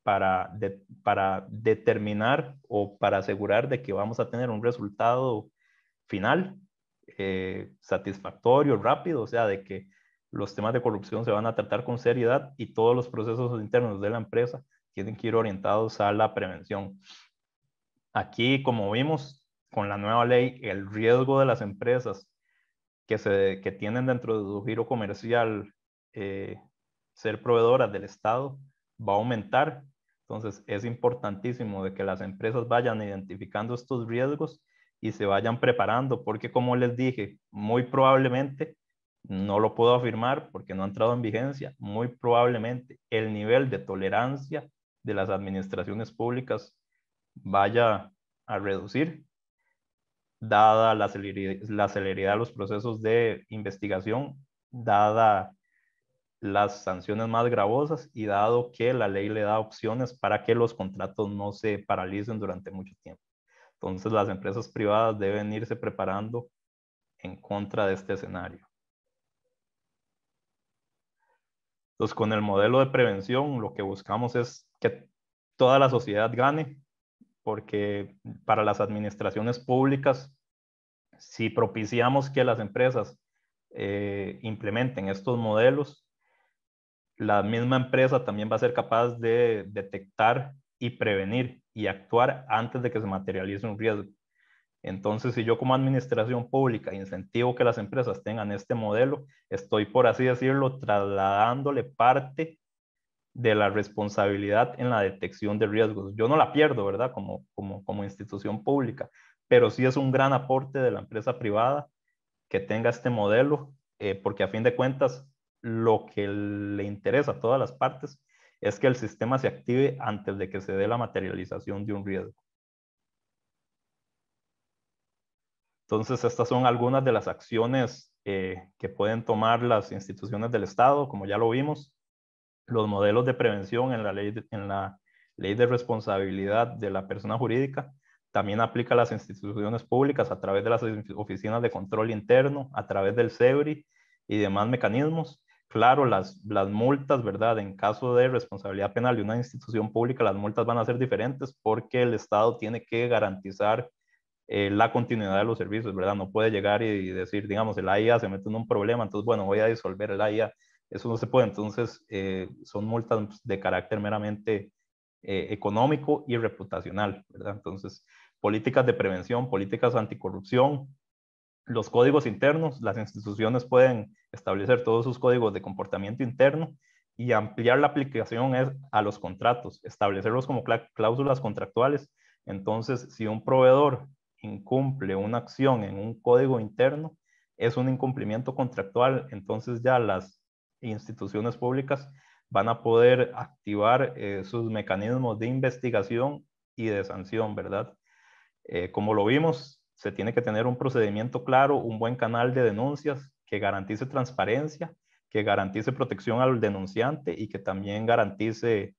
para, para determinar o para asegurar de que vamos a tener un resultado final eh, satisfactorio, rápido, o sea, de que los temas de corrupción se van a tratar con seriedad y todos los procesos internos de la empresa tienen que ir orientados a la prevención. Aquí, como vimos con la nueva ley, el riesgo de las empresas que, se, tienen dentro de su giro comercial eh, ser proveedoras del Estado va a aumentar. Entonces, es importantísimo de que las empresas vayan identificando estos riesgos y se vayan preparando, porque como les dije, muy probablemente no lo puedo afirmar porque no ha entrado en vigencia. Muy probablemente el nivel de tolerancia de las administraciones públicas vaya a reducir, dada la celeridad, de los procesos de investigación, dada las sanciones más gravosas y dado que la ley le da opciones para que los contratos no se paralicen durante mucho tiempo. Entonces las empresas privadas deben irse preparando en contra de este escenario. Entonces, con el modelo de prevención, lo que buscamos es que toda la sociedad gane, porque para las administraciones públicas, si propiciamos que las empresas eh, implementen estos modelos, la misma empresa también va a ser capaz de detectar y prevenir y actuar antes de que se materialice un riesgo. Entonces, si yo como administración pública incentivo que las empresas tengan este modelo, estoy, por así decirlo, trasladándole parte de la responsabilidad en la detección de riesgos. Yo no la pierdo, ¿verdad? Como, como, como institución pública, pero sí es un gran aporte de la empresa privada que tenga este modelo, eh, porque a fin de cuentas lo que le interesa a todas las partes es que el sistema se active antes de que se dé la materialización de un riesgo. Entonces, estas son algunas de las acciones eh, que pueden tomar las instituciones del Estado, como ya lo vimos, los modelos de prevención en la ley de, responsabilidad de la persona jurídica, también aplica a las instituciones públicas a través de las oficinas de control interno, a través del SEBRI y demás mecanismos. Claro, las, las multas, ¿verdad? En caso de responsabilidad penal de una institución pública, las multas van a ser diferentes porque el Estado tiene que garantizar eh, la continuidad de los servicios, ¿verdad? No puede llegar y, decir, digamos, el AIA se mete en un problema, entonces, bueno, voy a disolver el AIA. Eso no se puede. Entonces, eh, son multas de carácter meramente eh, económico y reputacional, ¿verdad? Entonces, políticas de prevención, políticas anticorrupción, los códigos internos, las instituciones pueden establecer todos sus códigos de comportamiento interno y ampliar la aplicación a los contratos, establecerlos como cláusulas contractuales. Entonces, si un proveedor incumple una acción en un código interno, es un incumplimiento contractual, entonces ya las instituciones públicas van a poder activar eh, sus mecanismos de investigación y de sanción, ¿verdad? Eh, como lo vimos, se tiene que tener un procedimiento claro, un buen canal de denuncias que garantice transparencia, que garantice protección al denunciante y que también garantice,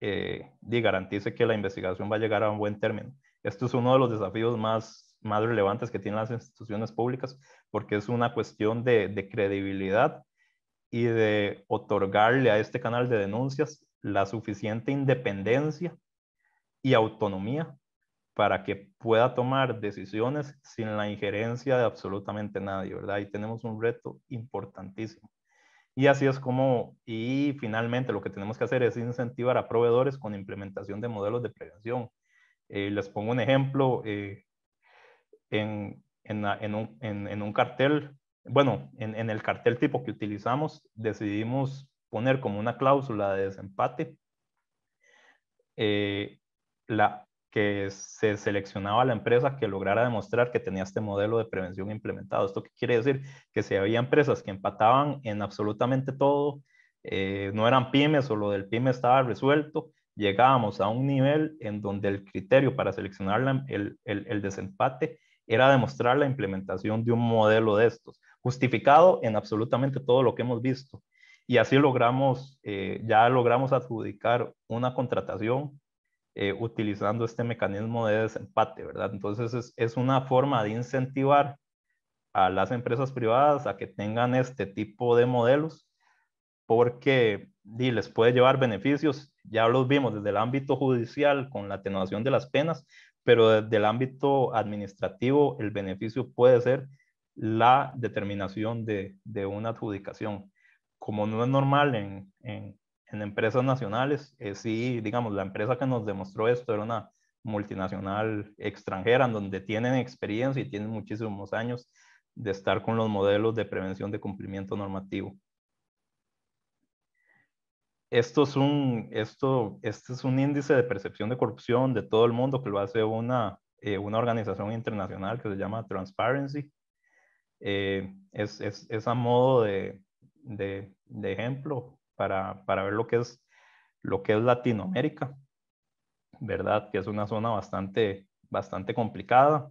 eh, garantice que la investigación va a llegar a un buen término. Esto es uno de los desafíos más, más relevantes que tienen las instituciones públicas porque es una cuestión de, de credibilidad y de otorgarle a este canal de denuncias la suficiente independencia y autonomía para que pueda tomar decisiones sin la injerencia de absolutamente nadie, ¿verdad? Y tenemos un reto importantísimo. Y así es como, y finalmente lo que tenemos que hacer es incentivar a proveedores con implementación de modelos de prevención. Eh, les pongo un ejemplo, eh, en, un, cartel, bueno, en, el cartel tipo que utilizamos, decidimos poner como una cláusula de desempate eh, la, que se seleccionaba la empresa que lograra demostrar que tenía este modelo de prevención implementado. ¿Esto qué quiere decir? Que si había empresas que empataban en absolutamente todo, no eran pymes o lo del pyme estaba resuelto, llegábamos a un nivel en donde el criterio para seleccionar el, desempate era demostrar la implementación de un modelo de estos, justificado en absolutamente todo lo que hemos visto. Y así logramos, eh, ya logramos adjudicar una contratación eh, utilizando este mecanismo de desempate, ¿verdad? Entonces es, es, una forma de incentivar a las empresas privadas a que tengan este tipo de modelos, porque y les puede llevar beneficios, ya los vimos desde el ámbito judicial con la atenuación de las penas, pero desde el ámbito administrativo el beneficio puede ser la determinación de, una adjudicación. Como no es normal en, empresas nacionales, eh, sí, digamos, la empresa que nos demostró esto era una multinacional extranjera, en donde tienen experiencia y tienen muchísimos años de estar con los modelos de prevención de cumplimiento normativo esto es, un, esto, este es un índice de percepción de corrupción de todo el mundo que lo hace una, eh, una organización internacional que se llama Transparency. Eh, es, es, a modo de, de, ejemplo para, para, ver lo que, es, lo que es Latinoamérica, ¿verdad? Que es una zona bastante, bastante complicada.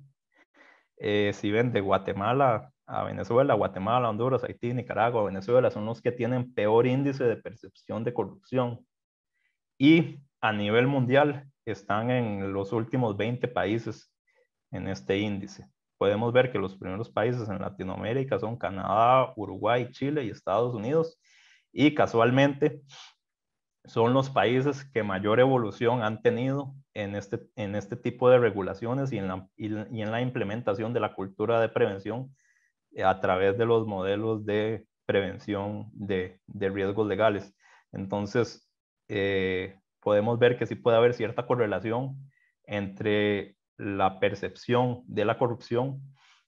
Eh, si ven de Guatemala a Venezuela, Guatemala, Honduras, Haití, Nicaragua, Venezuela, son los que tienen peor índice de percepción de corrupción. Y a nivel mundial están en los últimos 20 países en este índice. Podemos ver que los primeros países en Latinoamérica son Canadá, Uruguay, Chile y Estados Unidos. Y casualmente son los países que mayor evolución han tenido en este, en este tipo de regulaciones y en, la, y en la implementación de la cultura de prevención eh, a través de los modelos de prevención de, riesgos legales. Entonces, eh, podemos ver que sí puede haber cierta correlación entre la percepción de la corrupción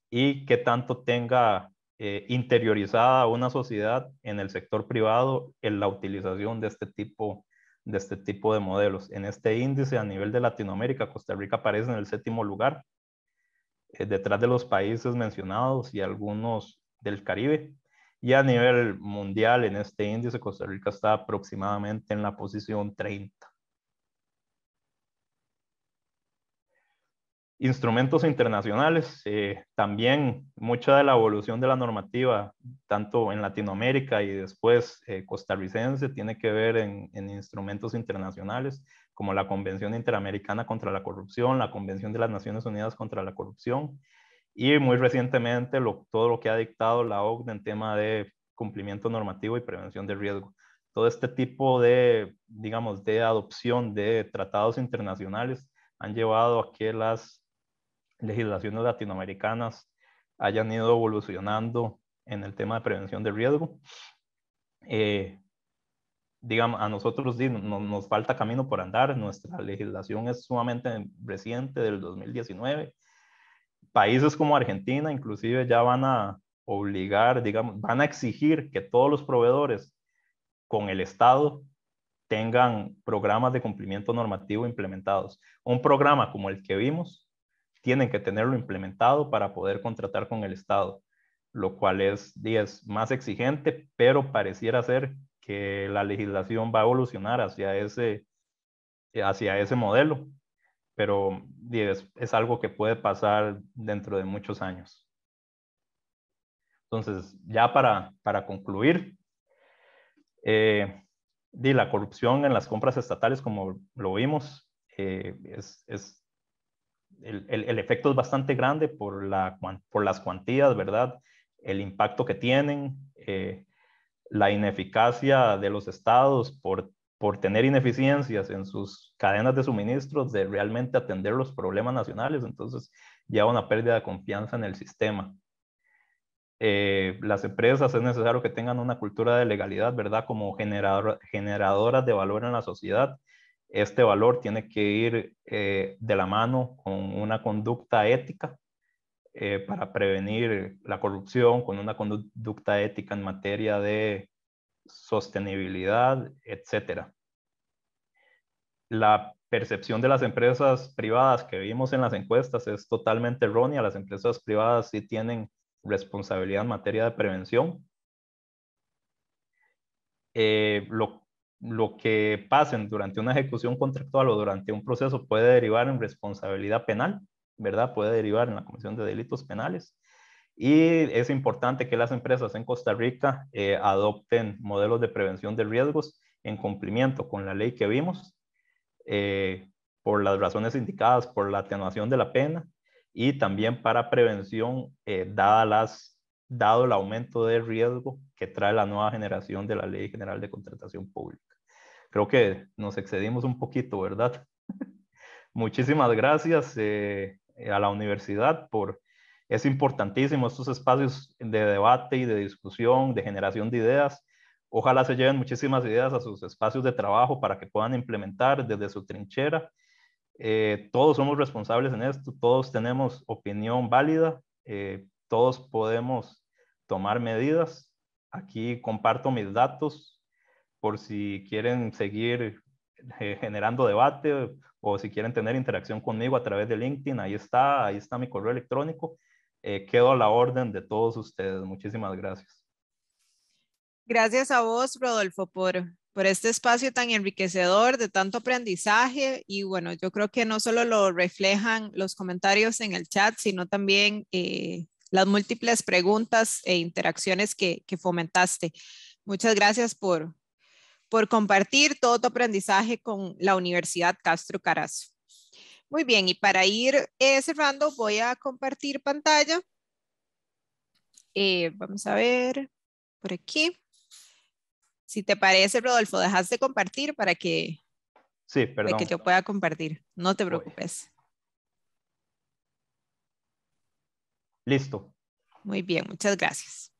y qué tanto tenga eh, interiorizada una sociedad en el sector privado en la utilización de este tipo de este tipo de modelos. En este índice a nivel de Latinoamérica, Costa Rica aparece en el séptimo lugar eh, detrás de los países mencionados y algunos del Caribe. Y a nivel mundial, en este índice, Costa Rica está aproximadamente en la posición 30. Instrumentos internacionales, eh, también mucha de la evolución de la normativa, tanto en Latinoamérica y después eh, costarricense, tiene que ver en, en instrumentos internacionales como la Convención Interamericana contra la Corrupción, la Convención de las Naciones Unidas contra la Corrupción y muy recientemente todo lo que ha dictado la OCDE en tema de cumplimiento normativo y prevención de riesgo. Todo este tipo de, digamos, de adopción de tratados internacionales han llevado a que las legislaciones latinoamericanas hayan ido evolucionando en el tema de prevención de riesgo. Eh, digamos, a nosotros nos falta camino por andar, nuestra legislación es sumamente reciente del 2019. Países como Argentina inclusive ya van a obligar, digamos, van a exigir que todos los proveedores con el Estado tengan programas de cumplimiento normativo implementados. Un programa como el que vimos tienen que tenerlo implementado para poder contratar con el Estado, lo cual es, es más exigente, pero pareciera ser que la legislación va a evolucionar hacia ese, hacia ese modelo, pero es, algo que puede pasar dentro de muchos años. Entonces, ya para, para concluir, eh, la corrupción en las compras estatales, como lo vimos, eh, es, es el, efecto es bastante grande por, la, por las cuantías, ¿verdad? El impacto que tienen, eh, la ineficacia de los estados por, tener ineficiencias en sus cadenas de suministros de realmente atender los problemas nacionales, entonces lleva una pérdida de confianza en el sistema. Eh, las empresas es necesario que tengan una cultura de legalidad, ¿verdad? Como generadora generadoras de valor en la sociedad. Este valor tiene que ir eh, de la mano con una conducta ética eh, para prevenir la corrupción con una conducta ética en materia de sostenibilidad, etc. La percepción de las empresas privadas que vimos en las encuestas es totalmente errónea. Las empresas privadas sí tienen responsabilidad en materia de prevención. Eh, lo, lo, que pasen durante una ejecución contractual o durante un proceso puede derivar en responsabilidad penal. ¿verdad? Puede derivar en la comisión de delitos penales. Y es importante que las empresas en Costa Rica eh, adopten modelos de prevención de riesgos en cumplimiento con la ley que vimos, eh, por las razones indicadas, por la atenuación de la pena y también para prevención, eh, dada las, dado el aumento de riesgo que trae la nueva generación de la Ley General de Contratación Pública. Creo que nos excedimos un poquito, ¿verdad? Muchísimas gracias. Eh, a la universidad por, es importantísimo estos espacios de debate y de discusión, de generación de ideas. Ojalá se lleven muchísimas ideas a sus espacios de trabajo para que puedan implementar desde su trinchera. Eh, todos somos responsables en esto, todos tenemos opinión válida, eh, todos podemos tomar medidas. Aquí comparto mis datos por si quieren seguir generando debate o si quieren tener interacción conmigo a través de LinkedIn, ahí está, ahí está mi correo electrónico. Eh, quedo a la orden de todos ustedes. Muchísimas gracias. Gracias a vos, Rodolfo, por, por este espacio tan enriquecedor de tanto aprendizaje y bueno, yo creo que no solo lo reflejan los comentarios en el chat, sino también eh, las múltiples preguntas e interacciones que, que, fomentaste. Muchas gracias por, por compartir todo tu aprendizaje con la Universidad Castro Carazo. Muy bien, y para ir eh, cerrando voy a compartir pantalla. Eh, vamos a ver por aquí. Si te parece, Rodolfo, dejas de compartir para que, Para que yo pueda compartir. No te preocupes. Listo. Muy bien, muchas gracias.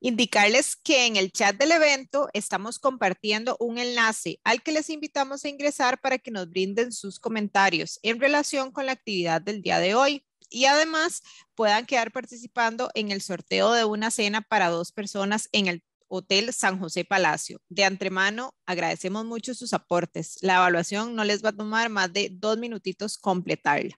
indicarles que en el chat del evento estamos compartiendo un enlace al que les invitamos a ingresar para que nos brinden sus comentarios en relación con la actividad del día de hoy y además puedan quedar participando en el sorteo de una cena para dos personas en el Hotel San José Palacio. De antemano, agradecemos mucho sus aportes. La evaluación no les va a tomar más de dos minutitos completarla.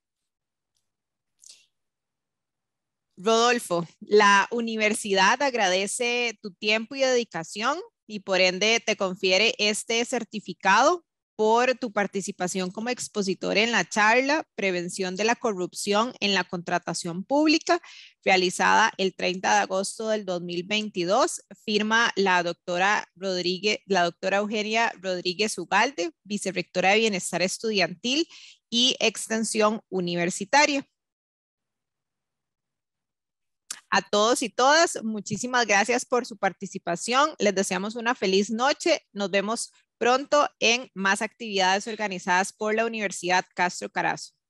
Rodolfo, la universidad agradece tu tiempo y dedicación y por ende te confiere este certificado por tu participación como expositor en la charla Prevención de la Corrupción en la Contratación Pública, realizada el 30 de agosto del 2022. Firma la doctora, Rodríguez, la doctora Eugenia Rodríguez Ugalde, vicerrectora de Bienestar Estudiantil y Extensión Universitaria. A todos y todas, muchísimas gracias por su participación. Les deseamos una feliz noche. Nos vemos pronto en más actividades organizadas por la Universidad Castro Carazo.